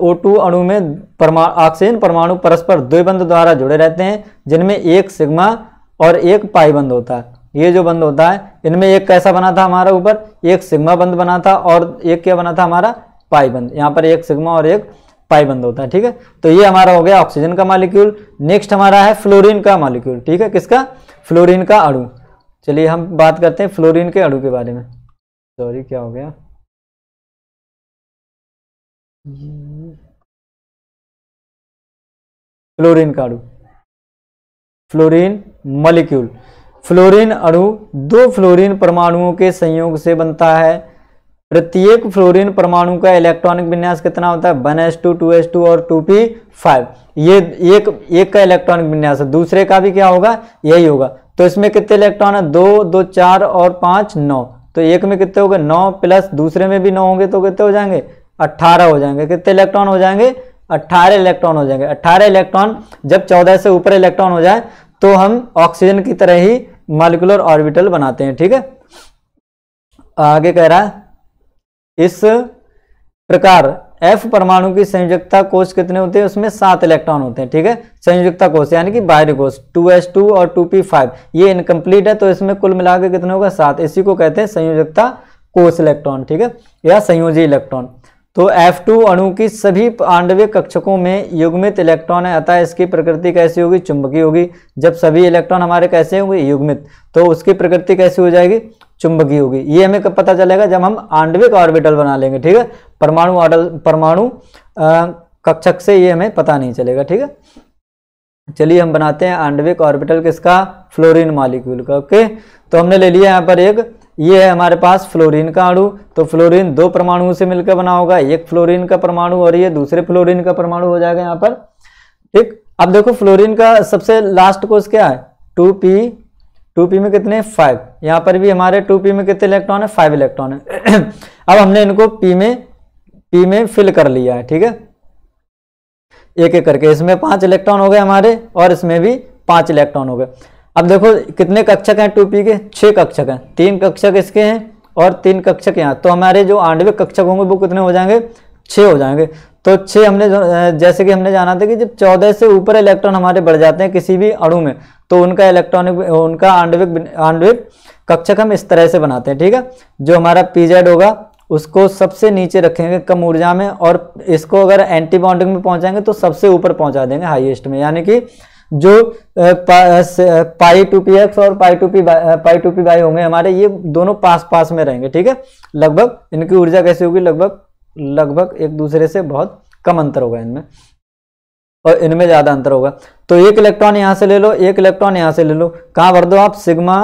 ओ टू अणु में परमाणु ऑक्सीजन परमाणु परस्पर द्विबंध द्वारा जुड़े रहते हैं जिनमें एक सिग्मा और एक पाई बंद होता है ये जो बंद होता है इनमें एक कैसा बना था हमारा ऊपर एक सिग्मा बंद बना था और एक क्या बना था हमारा पाई बंद यहाँ पर एक सिग्मा और एक पाई बंद होता है ठीक है तो ये हमारा हो गया ऑक्सीजन का मालिक्यूल नेक्स्ट हमारा है फ्लोरिन का मालिक्यूल ठीक है किसका फ्लोरिन का अड़ू चलिए हम बात करते हैं फ्लोरिन के अड़ू के बारे में सॉरी क्या हो गया फ्लोरीन का अणु फ्लोरीन मॉलिक्यूल फ्लोरीन अणु दो फ्लोरीन परमाणुओं के संयोग से बनता है प्रत्येक फ्लोरीन परमाणु का इलेक्ट्रॉनिक विन्यास कितना होता है one s two two s two और टू पी फाइव ये एक एक का इलेक्ट्रॉनिक विन्यास है दूसरे का भी क्या होगा यही होगा तो इसमें कितने इलेक्ट्रॉन है दो दो चार और पाँच नौ तो एक में कितने हो गए नौ प्लस दूसरे में भी नौ होंगे तो कितने हो जाएंगे अट्ठारह हो जाएंगे कितने इलेक्ट्रॉन हो जाएंगे अट्ठारह इलेक्ट्रॉन हो जाएंगे अट्ठारह इलेक्ट्रॉन जब चौदह से ऊपर इलेक्ट्रॉन हो जाए तो हम ऑक्सीजन की तरह ही मालिकुलर ऑर्बिटल बनाते हैं ठीक है आगे कह रहा है इस प्रकार एफ परमाणु की संयुक्तता कोष कितने होते हैं उसमें सात इलेक्ट्रॉन होते हैं ठीक है संयुक्तता कोष यानी कि बाहरी कोष टू एस टू और टू पी फाइव ये इनकम्प्लीट है तो इसमें कुल मिला के कितने होगा सात इसी को कहते हैं संयोजकता कोष इलेक्ट्रॉन ठीक है या संयोजी इलेक्ट्रॉन तो F2 अणु की सभी आंडविक कक्षकों में युग्मित इलेक्ट्रॉन है अतः इसकी प्रकृति कैसी होगी चुंबकीय होगी जब सभी इलेक्ट्रॉन हमारे कैसे होंगे युग्मित तो उसकी प्रकृति कैसी हो जाएगी चुंबकीय होगी ये हमें कब पता चलेगा जब हम आंडविक ऑर्बिटल बना लेंगे ठीक है परमाणु ऑर्डल परमाणु कक्षक से ये हमें पता नहीं चलेगा ठीक है चलिए हम बनाते हैं आंडविक ऑर्बिटल किसका फ्लोरीन मालिक्यूल का ओके तो हमने ले लिया यहाँ पर एक ये है हमारे पास फ्लोरीन का अणु तो फ्लोरीन दो परमाणुओं से मिलकर बना होगा एक फ्लोरीन का परमाणु और ये दूसरे फ्लोरीन का परमाणु हो जाएगा यहाँ पर ठीक अब देखो फ्लोरीन का सबसे लास्ट कोर्स क्या है टू पी टू पी में कितने फाइव यहाँ पर भी हमारे टू पी में कितने इलेक्ट्रॉन है फाइव इलेक्ट्रॉन है अब हमने इनको पी में पी में फिल कर लिया है ठीक है एक एक करके इसमें पांच इलेक्ट्रॉन हो गए हमारे और इसमें भी पांच इलेक्ट्रॉन हो गए अब देखो कितने कक्षक हैं टू पी के छः कक्षक हैं तीन कक्षक इसके हैं और तीन कक्षक यहाँ तो हमारे जो आंडविक कक्षक होंगे वो कितने हो जाएंगे छः हो जाएंगे तो छः हमने जैसे कि हमने जाना था कि जब चौदह से ऊपर इलेक्ट्रॉन हमारे बढ़ जाते हैं किसी भी अणु में तो उनका इलेक्ट्रॉनिक उनका आंडविक आंडविक कक्षक हम इस तरह से बनाते हैं ठीक है जो हमारा पीजेड होगा उसको सबसे नीचे रखेंगे कम ऊर्जा में और इसको अगर एंटीबॉन्डिंग में पहुंचाएंगे तो सबसे ऊपर पहुंचा देंगे हाईएस्ट में यानी कि जो पाई टू पी एक्स और pi two p pi two p y होंगे हमारे ये दोनों पास पास में रहेंगे ठीक है लगभग इनकी ऊर्जा कैसी होगी लगभग लगभग एक दूसरे से बहुत कम अंतर होगा इनमें और इनमें ज़्यादा अंतर होगा तो एक इलेक्ट्रॉन यहां से ले लो एक इलेक्ट्रॉन यहां से ले लो कहां भर दो आप सिग्मा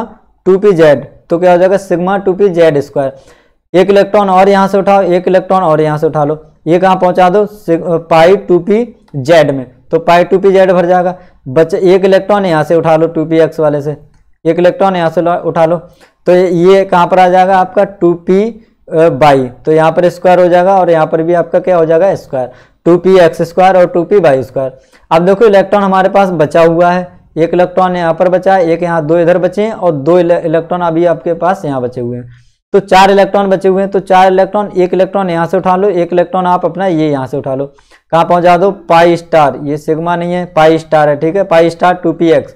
टू पी जेड तो क्या हो जाएगा sigma two p z square एक इलेक्ट्रॉन और यहाँ से उठाओ एक इलेक्ट्रॉन और यहाँ से उठा लो ये कहां पहुंचा दो पाई टू पी जेड में तो पाई टू पी जेड भर जाएगा बच एक इलेक्ट्रॉन यहाँ से उठा लो टू पी एक्स वाले से एक इलेक्ट्रॉन यहाँ से उठा लो तो ये कहाँ पर आ जाएगा आपका टू पी बाई तो यहाँ पर स्क्वायर हो जाएगा और यहाँ पर भी आपका क्या हो जाएगा square two P x square और टू पी बाई स्क्वायर अब देखो इलेक्ट्रॉन हमारे पास बचा हुआ है एक इलेक्ट्रॉन यहाँ पर बचा है एक यहाँ दो इधर बचे हैं और दो इलेक्ट्रॉन अभी आपके पास यहाँ बचे हुए हैं तो चार इलेक्ट्रॉन बचे हुए हैं तो चार इलेक्ट्रॉन एक इलेक्ट्रॉन यहाँ से उठा लो एक इलेक्ट्रॉन आप अपना ये यहाँ से उठा लो कहाँ पहुँचा दो पाई स्टार ये सिग्मा नहीं है पाई स्टार है ठीक है pi star two P x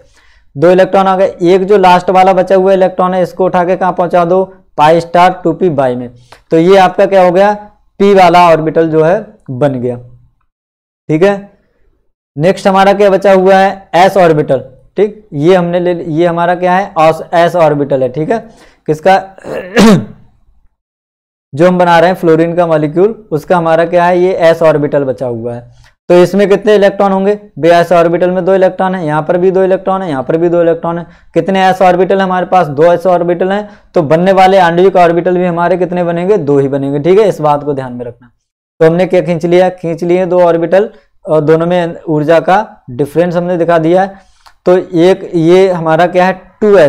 दो इलेक्ट्रॉन आ गए एक जो लास्ट वाला बचा हुआ इलेक्ट्रॉन है इसको उठा के कहाँ पहुँचा दो pi star two p y में तो ये आपका क्या हो गया पी वाला ऑर्बिटल जो है बन गया ठीक है नेक्स्ट हमारा क्या बचा हुआ है एस ऑर्बिटल ठीक ये हमने ले ये हमारा क्या है एस ऑर्बिटल है ठीक है किसका जो हम बना रहे हैं फ्लोरीन का मॉलिक्यूल उसका हमारा क्या है ये एस ऑर्बिटल बचा हुआ है तो इसमें कितने इलेक्ट्रॉन होंगे बे एस ऑर्बिटल में दो इलेक्ट्रॉन है यहाँ पर भी दो इलेक्ट्रॉन है यहाँ पर भी दो इलेक्ट्रॉन है कितने एस ऑर्बिटल हमारे पास दो एस ऑर्बिटल हैं तो बनने वाले आंडविक ऑर्बिटल भी हमारे कितने बनेंगे दो ही बनेंगे ठीक है इस बात को ध्यान में रखना तो हमने क्या खींच लिया खींच लिए दो ऑर्बिटल और दोनों में ऊर्जा का डिफरेंस हमने दिखा दिया है तो एक ये हमारा क्या है टू है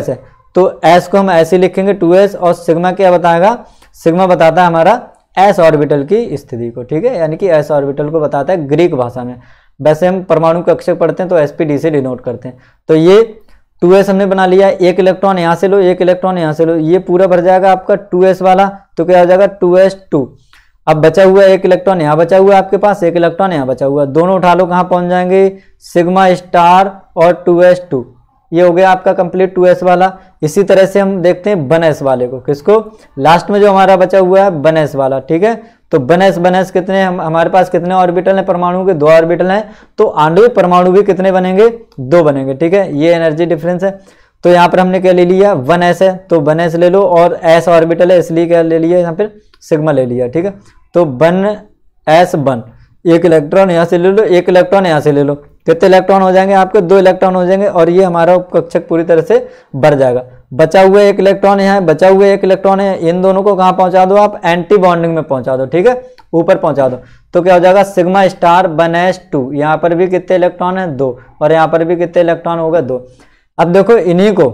तो एस को हम ऐसे लिखेंगे टू और सिग्मा क्या बताएगा सिग्मा बताता है हमारा एस ऑर्बिटल की स्थिति को ठीक है यानी कि एस ऑर्बिटल को बताता है ग्रीक भाषा में वैसे हम परमाणु कक्षक पढ़ते हैं तो एस से डिनोट करते हैं तो ये टू एस हमने बना लिया एक इलेक्ट्रॉन यहाँ से लो एक इलेक्ट्रॉन यहाँ से लो ये पूरा भर जाएगा आपका टू एस वाला तो क्या हो जाएगा टू एस टू अब बचा हुआ एक इलेक्ट्रॉन यहाँ बचा हुआ आपके पास एक इलेक्ट्रॉन यहाँ बचा हुआ दोनों उठा लो कहाँ पहुँच जाएंगे सिग्मा स्टार और टू एस टू ये हो गया आपका कंप्लीट टू एस वाला इसी तरह से हम देखते हैं बनेस वाले को किसको लास्ट में जो हमारा बचा हुआ है बनेस वाला ठीक है तो बनेस बनेस कितने हम हमारे पास कितने ऑर्बिटल हैं परमाणु के दो ऑर्बिटल हैं तो आणविक परमाणु भी कितने बनेंगे दो बनेंगे ठीक है ये एनर्जी डिफरेंस है तो यहाँ पर हमने क्या ले लिया वन एस है तो वन एस ले लो और एस ऑर्बिटल है इसलिए क्या ले लिया यहाँ पर सिग्मा ले लिया ठीक है तो वन एस वन एक इलेक्ट्रॉन यहाँ से ले लो एक इलेक्ट्रॉन यहाँ से ले लो कितने इलेक्ट्रॉन हो जाएंगे आपके दो इलेक्ट्रॉन हो जाएंगे और ये हमारा कक्षक पूरी तरह से भर जाएगा बचा हुआ एक इलेक्ट्रॉन यहाँ बचा हुआ एक इलेक्ट्रॉन है इन दोनों को कहाँ पहुंचा दो आप एंटी बॉन्डिंग में पहुंचा दो ठीक है ऊपर पहुंचा दो तो क्या हो जाएगा sigma star one s two यहाँ पर भी कितने इलेक्ट्रॉन है दो और यहाँ पर भी कितने इलेक्ट्रॉन होगा दो अब देखो इन्हीं को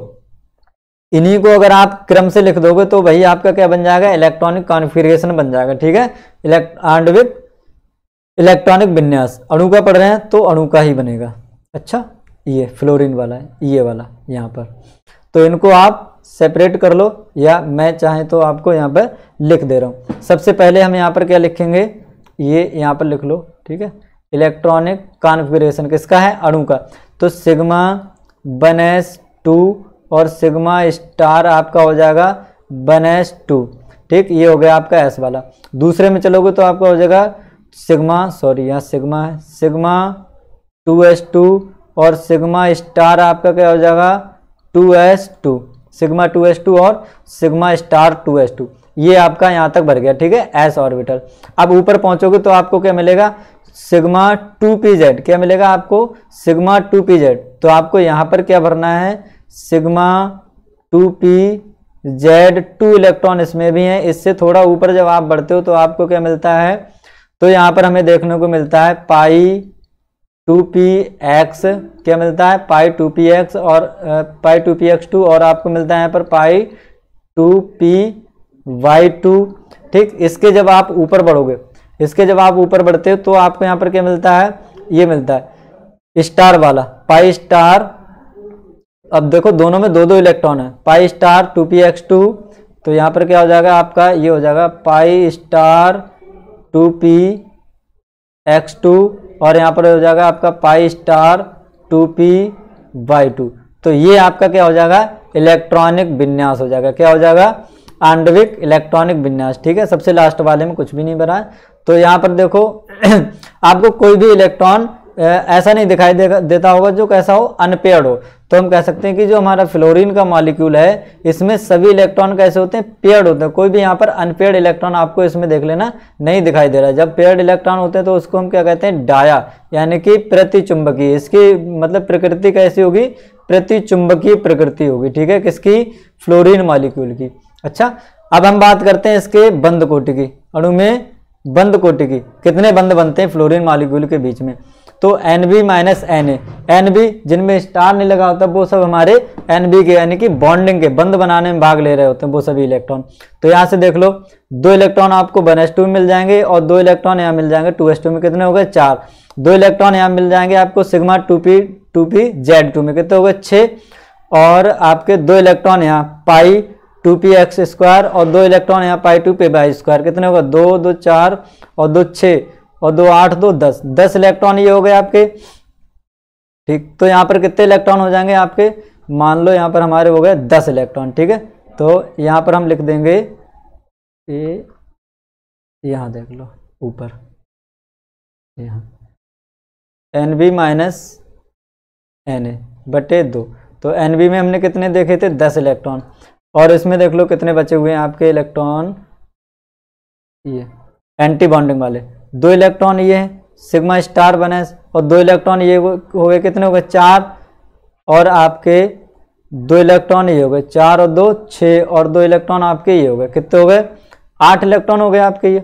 इन्हीं को अगर आप क्रम से लिख दोगे तो वही आपका क्या बन जाएगा इलेक्ट्रॉनिक कॉन्फिग्रेशन बन जाएगा ठीक है इलेक्ट इलेक्ट्रॉनिक विन्यास अणु का पढ़ रहे हैं तो अणु का ही बनेगा अच्छा ये फ्लोरिन वाला है ये वाला यहाँ पर तो इनको आप सेपरेट कर लो या मैं चाहें तो आपको यहाँ पर लिख दे रहा हूँ सबसे पहले हम यहाँ पर क्या लिखेंगे ये यहाँ पर लिख लो ठीक है इलेक्ट्रॉनिक कॉन्फ़िगरेशन किसका है अणु का तो सिग्मा वन एस टू और सिग्मा स्टार आपका हो जाएगा वन एस टू ठीक ये हो गया आपका एस वाला दूसरे में चलोगे तो आपका हो जाएगा सिग्मा सॉरी यहाँ सिग्मा है सिग्मा टू एस टू और सिग्मा स्टार आपका क्या हो जाएगा two s two sigma two s two और sigma star two s two ये आपका यहाँ तक भर गया ठीक है एस ऑर्बिटल अब ऊपर पहुँचोगे तो आपको क्या मिलेगा सिग्मा टू पी जेड क्या मिलेगा आपको सिग्मा टू पी जेड तो आपको यहाँ पर क्या भरना है sigma two p z two electron इसमें भी हैं इससे थोड़ा ऊपर जब आप बढ़ते हो तो आपको क्या मिलता है तो यहां पर हमें देखने को मिलता है पाई टू पी एक्स क्या मिलता है पाई टू पी एक्स और pi two P x two और आपको मिलता है यहाँ पर pi two p y two ठीक इसके जब आप ऊपर बढ़ोगे इसके जब आप ऊपर बढ़ते हो तो आपको यहाँ पर क्या मिलता है ये मिलता है स्टार वाला पाई स्टार अब देखो दोनों में दो दो इलेक्ट्रॉन है pi star two P x two तो यहाँ पर क्या हो जाएगा आपका ये हो जाएगा pi star two P x two और यहाँ पर हो जाएगा आपका pi star two p y two तो ये आपका क्या हो जाएगा इलेक्ट्रॉनिक विन्यास हो जाएगा क्या हो जाएगा आंडविक इलेक्ट्रॉनिक विन्यास ठीक है सबसे लास्ट वाले में कुछ भी नहीं बना है तो यहाँ पर देखो आपको कोई भी इलेक्ट्रॉन ऐसा नहीं दिखाई देता होगा जो कैसा हो अनपेयर्ड हो तो हम कह सकते हैं कि जो हमारा फ्लोरीन का मॉलिक्यूल है इसमें सभी इलेक्ट्रॉन कैसे होते हैं पेयर्ड होते हैं कोई भी यहाँ पर अनपेयर्ड इलेक्ट्रॉन आपको इसमें देख लेना नहीं दिखाई दे रहा जब पेयर्ड इलेक्ट्रॉन होते हैं तो उसको हम क्या कहते हैं डाया यानी कि प्रतिचुंबकीय इसकी मतलब प्रकृति कैसी होगी प्रतिचुंबकीय प्रकृति होगी ठीक है किसकी फ्लोरिन मालिक्यूल की अच्छा अब हम बात करते हैं इसके बंद कोटि की अणु में बंद कोटि की कितने बंद बनते हैं फ्लोरिन मालिक्यूल के बीच में तो N B minus N a N b जिनमें स्टार नहीं लगा होता वो सब हमारे एन बी के यानी कि बॉन्डिंग के बंद बनाने में भाग ले रहे होते हैं वो सभी इलेक्ट्रॉन तो यहाँ से देख लो दो इलेक्ट्रॉन आपको वन एस टू में मिल जाएंगे और दो इलेक्ट्रॉन यहाँ मिल जाएंगे टू एस टू में कितने हो गए चार दो इलेक्ट्रॉन यहाँ मिल जाएंगे आपको sigma two p two p z two में कितने हो गए छः और आपके दो इलेक्ट्रॉन यहाँ pi two P x square और दो इलेक्ट्रॉन यहाँ pi two p y square कितने होगा दो दो चार और दो छः और दो आठ दो दस दस इलेक्ट्रॉन ये हो गए आपके ठीक तो यहाँ पर कितने इलेक्ट्रॉन हो जाएंगे आपके मान लो यहाँ पर हमारे हो गए दस इलेक्ट्रॉन ठीक है तो यहाँ पर हम लिख देंगे ए यहाँ देख लो ऊपर यहाँ एन बी माइनस एन ए बटे दो तो एन बी में हमने कितने देखे थे दस इलेक्ट्रॉन और इसमें देख लो कितने बचे हुए हैं आपके इलेक्ट्रॉन ये एंटी बॉन्डिंग वाले दो इलेक्ट्रॉन ये सिग्मा स्टार बने और दो इलेक्ट्रॉन ये हो गए कितने हो गए चार और आपके दो इलेक्ट्रॉन ये हो गए चार और दो छः और दो इलेक्ट्रॉन आपके ये हो गए कितने हो गए आठ इलेक्ट्रॉन हो गए आपके ये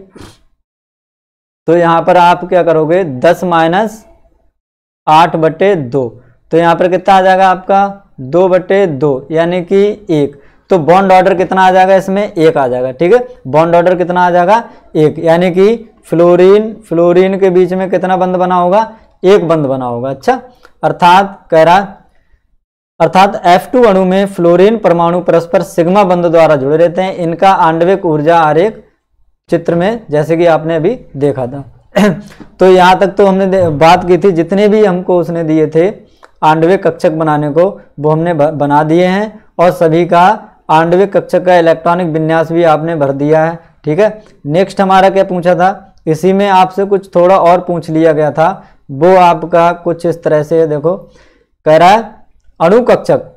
तो यहाँ पर आप क्या करोगे दस माइनस आठ बटे दो तो यहाँ पर कितना आ जाएगा आपका दो बटे दो यानी कि एक तो बॉन्ड ऑर्डर कितना आ जाएगा इसमें एक आ जाएगा ठीक है बॉन्ड ऑर्डर कितना आ जाएगा एक यानी कि फ्लोरीन फ्लोरीन के बीच में कितना बंद बना होगा एक बंद बना होगा अच्छा अर्थात कह रहा अर्थात F2 अणु में फ्लोरीन परमाणु परस्पर सिग्मा बंद द्वारा जुड़े रहते हैं इनका आंडविक ऊर्जा आरेख चित्र में जैसे कि आपने अभी देखा था तो यहाँ तक तो हमने बात की थी जितने भी हमको उसने दिए थे आंडविक कक्षक बनाने को वो हमने बना दिए हैं और सभी का आंडविक कक्षक का इलेक्ट्रॉनिक विन्यास भी आपने भर दिया है ठीक है नेक्स्ट हमारा क्या पूछा था इसी में आपसे कुछ थोड़ा और पूछ लिया गया था वो आपका कुछ इस तरह से देखो कह रहा है अणुकक्षक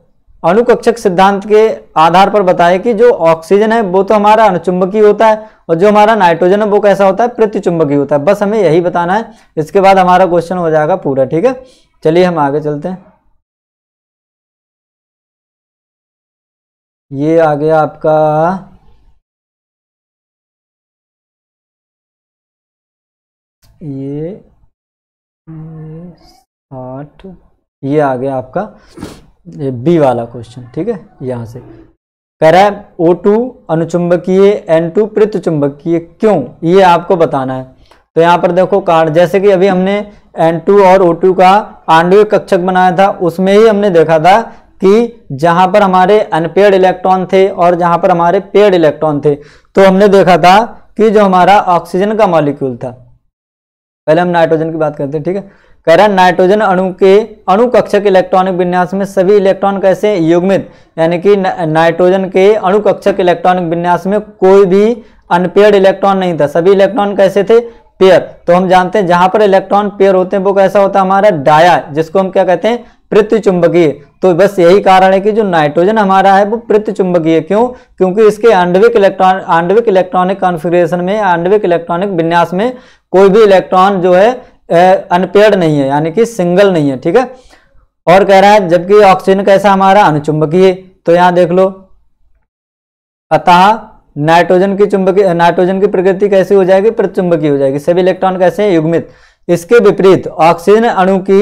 अणुकक्षक सिद्धांत के आधार पर बताया कि जो ऑक्सीजन है वो तो हमारा अनुचुंबकीय होता है और जो हमारा नाइट्रोजन है वो कैसा होता है प्रतिचुंबकीय होता है बस हमें यही बताना है इसके बाद हमारा क्वेश्चन हो जाएगा पूरा ठीक है चलिए हम आगे चलते हैं ये आ गया आपका ये साठ ये आ गया आपका बी वाला क्वेश्चन ठीक है यहाँ से कह रहा है ओ टू अनुचुंबकीय एन टू चुंबकीय क्यों ये आपको बताना है तो यहाँ पर देखो कार्ड जैसे कि अभी हमने एन टू और ओ टू का आणविक कक्षक बनाया था उसमें ही हमने देखा था कि जहाँ पर हमारे अनपेड इलेक्ट्रॉन थे और जहाँ पर हमारे पेड इलेक्ट्रॉन थे तो हमने देखा था कि जो हमारा ऑक्सीजन का मॉलिक्यूल था पहले हम नाइट्रोजन की बात करते हैं ठीक है कह है नाइट्रोजन अणु के अणु कक्षक इलेक्ट्रॉनिक विन्यास में सभी इलेक्ट्रॉन कैसे युग्मित यानी कि नाइट्रोजन के अणु कक्षक इलेक्ट्रॉनिक विन्यास में कोई भी अनपेयर इलेक्ट्रॉन नहीं था सभी इलेक्ट्रॉन कैसे थे पेयर तो हम जानते हैं जहां पर इलेक्ट्रॉन पेयर होते हैं वो कैसा होता है हमारा डाया जिसको हम क्या कहते हैं पृथ्वी चुंबकीय तो बस यही कारण है कि जो नाइट्रोजन हमारा है वो पृथ्वी चुंबकीय क्यों क्योंकि इसके आंडविक इलेक्ट्रॉन आंडविक इलेक्ट्रॉनिक कॉन्फिग्रेशन में आंडविक इलेक्ट्रॉनिक विन्यास में कोई भी इलेक्ट्रॉन जो है अनपेयर्ड नहीं है यानी कि सिंगल नहीं है ठीक है और कह रहा है जबकि ऑक्सीजन कैसा हमारा अनुचुंबकीय तो यहां देख लो अतः नाइट्रोजन की चुंबकीय नाइट्रोजन की प्रकृति कैसी हो जाएगी प्रतिचुंबकीय हो जाएगी सभी इलेक्ट्रॉन कैसे हैं युग्मित इसके विपरीत ऑक्सीजन अणु की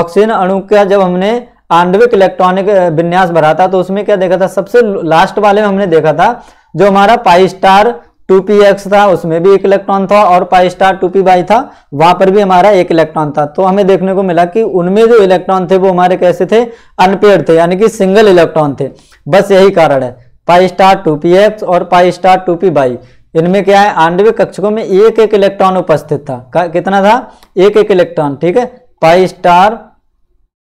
ऑक्सीजन अणु का जब हमने आंडविक इलेक्ट्रॉनिक विन्यास भरा था तो उसमें क्या देखा था सबसे लास्ट वाले में हमने देखा था जो हमारा pi star two P x था उसमें भी एक इलेक्ट्रॉन था और pi star two p y था वहां पर भी हमारा एक इलेक्ट्रॉन था तो हमें देखने को मिला कि उनमें जो इलेक्ट्रॉन थे वो हमारे कैसे थे अनपेड थे यानी कि सिंगल इलेक्ट्रॉन थे बस यही कारण है pi star two P x और pi star two p y इनमें क्या है आणविक कक्षकों में एक एक इलेक्ट्रॉन उपस्थित था कितना था एक एक इलेक्ट्रॉन ठीक है pi star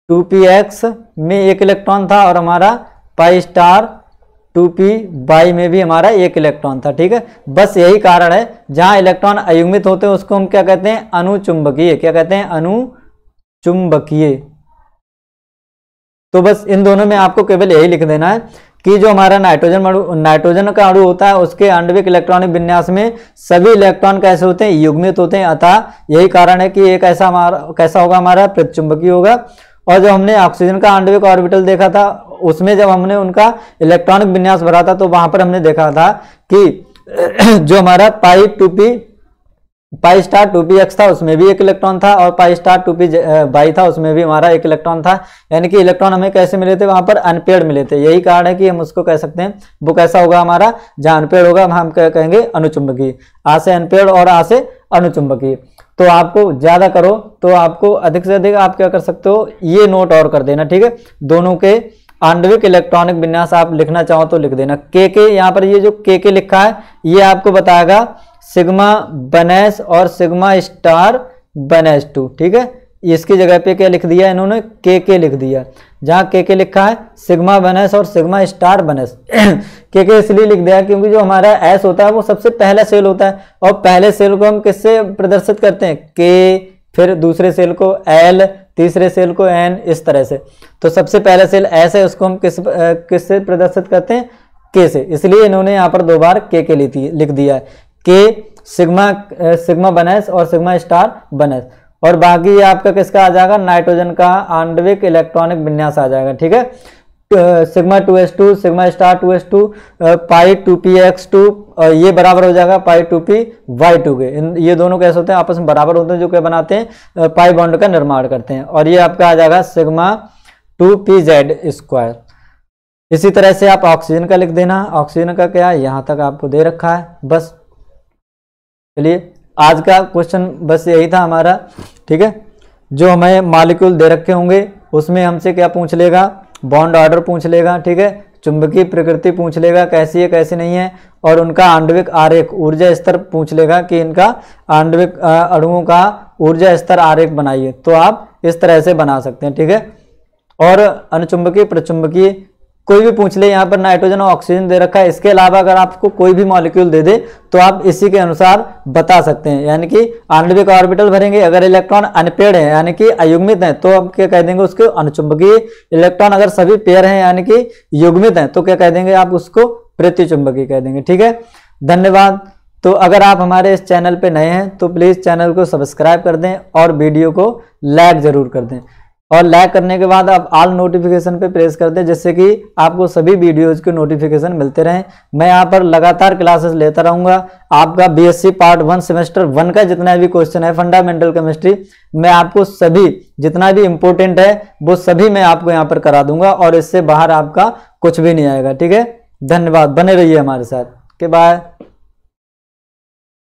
two P x में एक इलेक्ट्रॉन था और हमारा पाई स्टार टू पी में भी हमारा एक इलेक्ट्रॉन था ठीक है बस यही कारण है जहां इलेक्ट्रॉन अयुग्मित होते हैं उसको हम क्या कहते हैं अनुचुंबकीय क्या कहते हैं अनुचुंबकीय तो बस इन दोनों में आपको केवल यही लिख देना है कि जो हमारा नाइट्रोजन नाइट्रोजन का अणु होता है उसके आणविक इलेक्ट्रॉनिक विन्यास में सभी इलेक्ट्रॉन कैसे होते हैं युग्मित होते हैं अतः यही कारण है कि एक ऐसा हमारा कैसा होगा हमारा प्रतिचुंबकीय होगा और जो हमने ऑक्सीजन का आणविक ऑर्बिटल देखा था उसमें जब हमने उनका इलेक्ट्रॉनिक विन्यास भरा था तो वहां पर हमने देखा था कि जो हमारा pi two p pi star two P x था उसमें भी एक इलेक्ट्रॉन था और pi star two p y था उसमें भी हमारा एक इलेक्ट्रॉन था यानी कि इलेक्ट्रॉन हमें कैसे मिले थे वहां पर अनपेड मिले थे यही कारण है कि हम उसको कह सकते हैं वो कैसा होगा हमारा जहाँ अनपेड होगा हम क्या कहेंगे अनुचुंबकीय आ से अनपेड और आ से अनुचुंबकीय तो आपको ज़्यादा करो तो आपको अधिक से अधिक आप क्या कर सकते हो ये नोट और कर देना ठीक है दोनों के आणविक इलेक्ट्रॉनिक विन्यास आप लिखना चाहो तो लिख देना के के यहाँ पर ये जो के के लिखा है ये आपको बताएगा सिग्मा बनेस और सिग्मा स्टार बनेस टू ठीक है इसकी जगह पे क्या लिख दिया इन्होंने के के लिख दिया जहाँ के के लिखा है सिग्मा बनेस और सिग्मा स्टार बनेस के के इसलिए लिख दिया क्योंकि जो हमारा एस होता है वो सबसे पहला सेल होता है और पहले सेल को हम किससे प्रदर्शित करते हैं के फिर दूसरे सेल को एल तीसरे सेल को एन इस तरह से तो सबसे पहला सेल एस है उसको हम किस किससे प्रदर्शित करते हैं के से इसलिए इन्होंने यहाँ पर दो बार के के लिख दिया है के सिग्मा सिग्मा बनेस और सिग्मा स्टार बनेस और बाकी ये आपका किसका आ जाएगा नाइट्रोजन का आंडविक इलेक्ट्रॉनिक विन्यास आ जाएगा ठीक है sigma two s two sigma star two s two pi two P x two ये बराबर हो जाएगा pi two p y two के ये दोनों कैसे होते हैं आपस में बराबर होते हैं जो क्या बनाते हैं पाई uh, बॉन्ड का निर्माण करते हैं और ये आपका आ जाएगा sigma two p z square इसी तरह से आप ऑक्सीजन का लिख देना ऑक्सीजन का क्या यहाँ तक आपको दे रखा है बस चलिए आज का क्वेश्चन बस यही था हमारा ठीक है जो हमें मालिक्यूल दे रखे होंगे उसमें हमसे क्या पूछ लेगा बॉन्ड ऑर्डर पूछ लेगा ठीक है चुंबकीय प्रकृति पूछ लेगा कैसी है कैसी नहीं है और उनका आंडविक आरेख ऊर्जा स्तर पूछ लेगा कि इनका आंडविक अणुओं का ऊर्जा स्तर आरेख बनाइए तो आप इस तरह से बना सकते हैं ठीक है और अनुचुंबकीय प्रचुंबकीय कोई भी पूछ ले यहाँ पर नाइट्रोजन और ऑक्सीजन दे रखा है इसके अलावा अगर आपको कोई भी मॉलिक्यूल दे दे तो आप इसी के अनुसार बता सकते हैं यानी कि आणविक ऑर्बिटल भरेंगे अगर इलेक्ट्रॉन अनपेड है यानी कि अयुग्मित हैं तो आप क्या कह देंगे उसके अनुचुंबकीय इलेक्ट्रॉन अगर सभी पेयर हैं यानी कि युग्मित हैं तो क्या कह देंगे आप उसको प्रतिचुंबकीय कह देंगे ठीक है धन्यवाद तो अगर आप हमारे इस चैनल पर नए हैं तो प्लीज़ चैनल को सब्सक्राइब कर दें और वीडियो को लाइक ज़रूर कर दें और लैक करने के बाद आप आल नोटिफिकेशन पे प्रेस कर दें जिससे कि आपको सभी वीडियोज के नोटिफिकेशन मिलते रहें मैं यहाँ पर लगातार क्लासेस लेता रहूँगा आपका BSc part one semester one का जितना भी क्वेश्चन है फंडामेंटल केमिस्ट्री मैं आपको सभी जितना भी इम्पोर्टेंट है वो सभी मैं आपको यहाँ पर करा दूंगा और इससे बाहर आपका कुछ भी नहीं आएगा ठीक है धन्यवाद बने रहिए हमारे साथ के बाय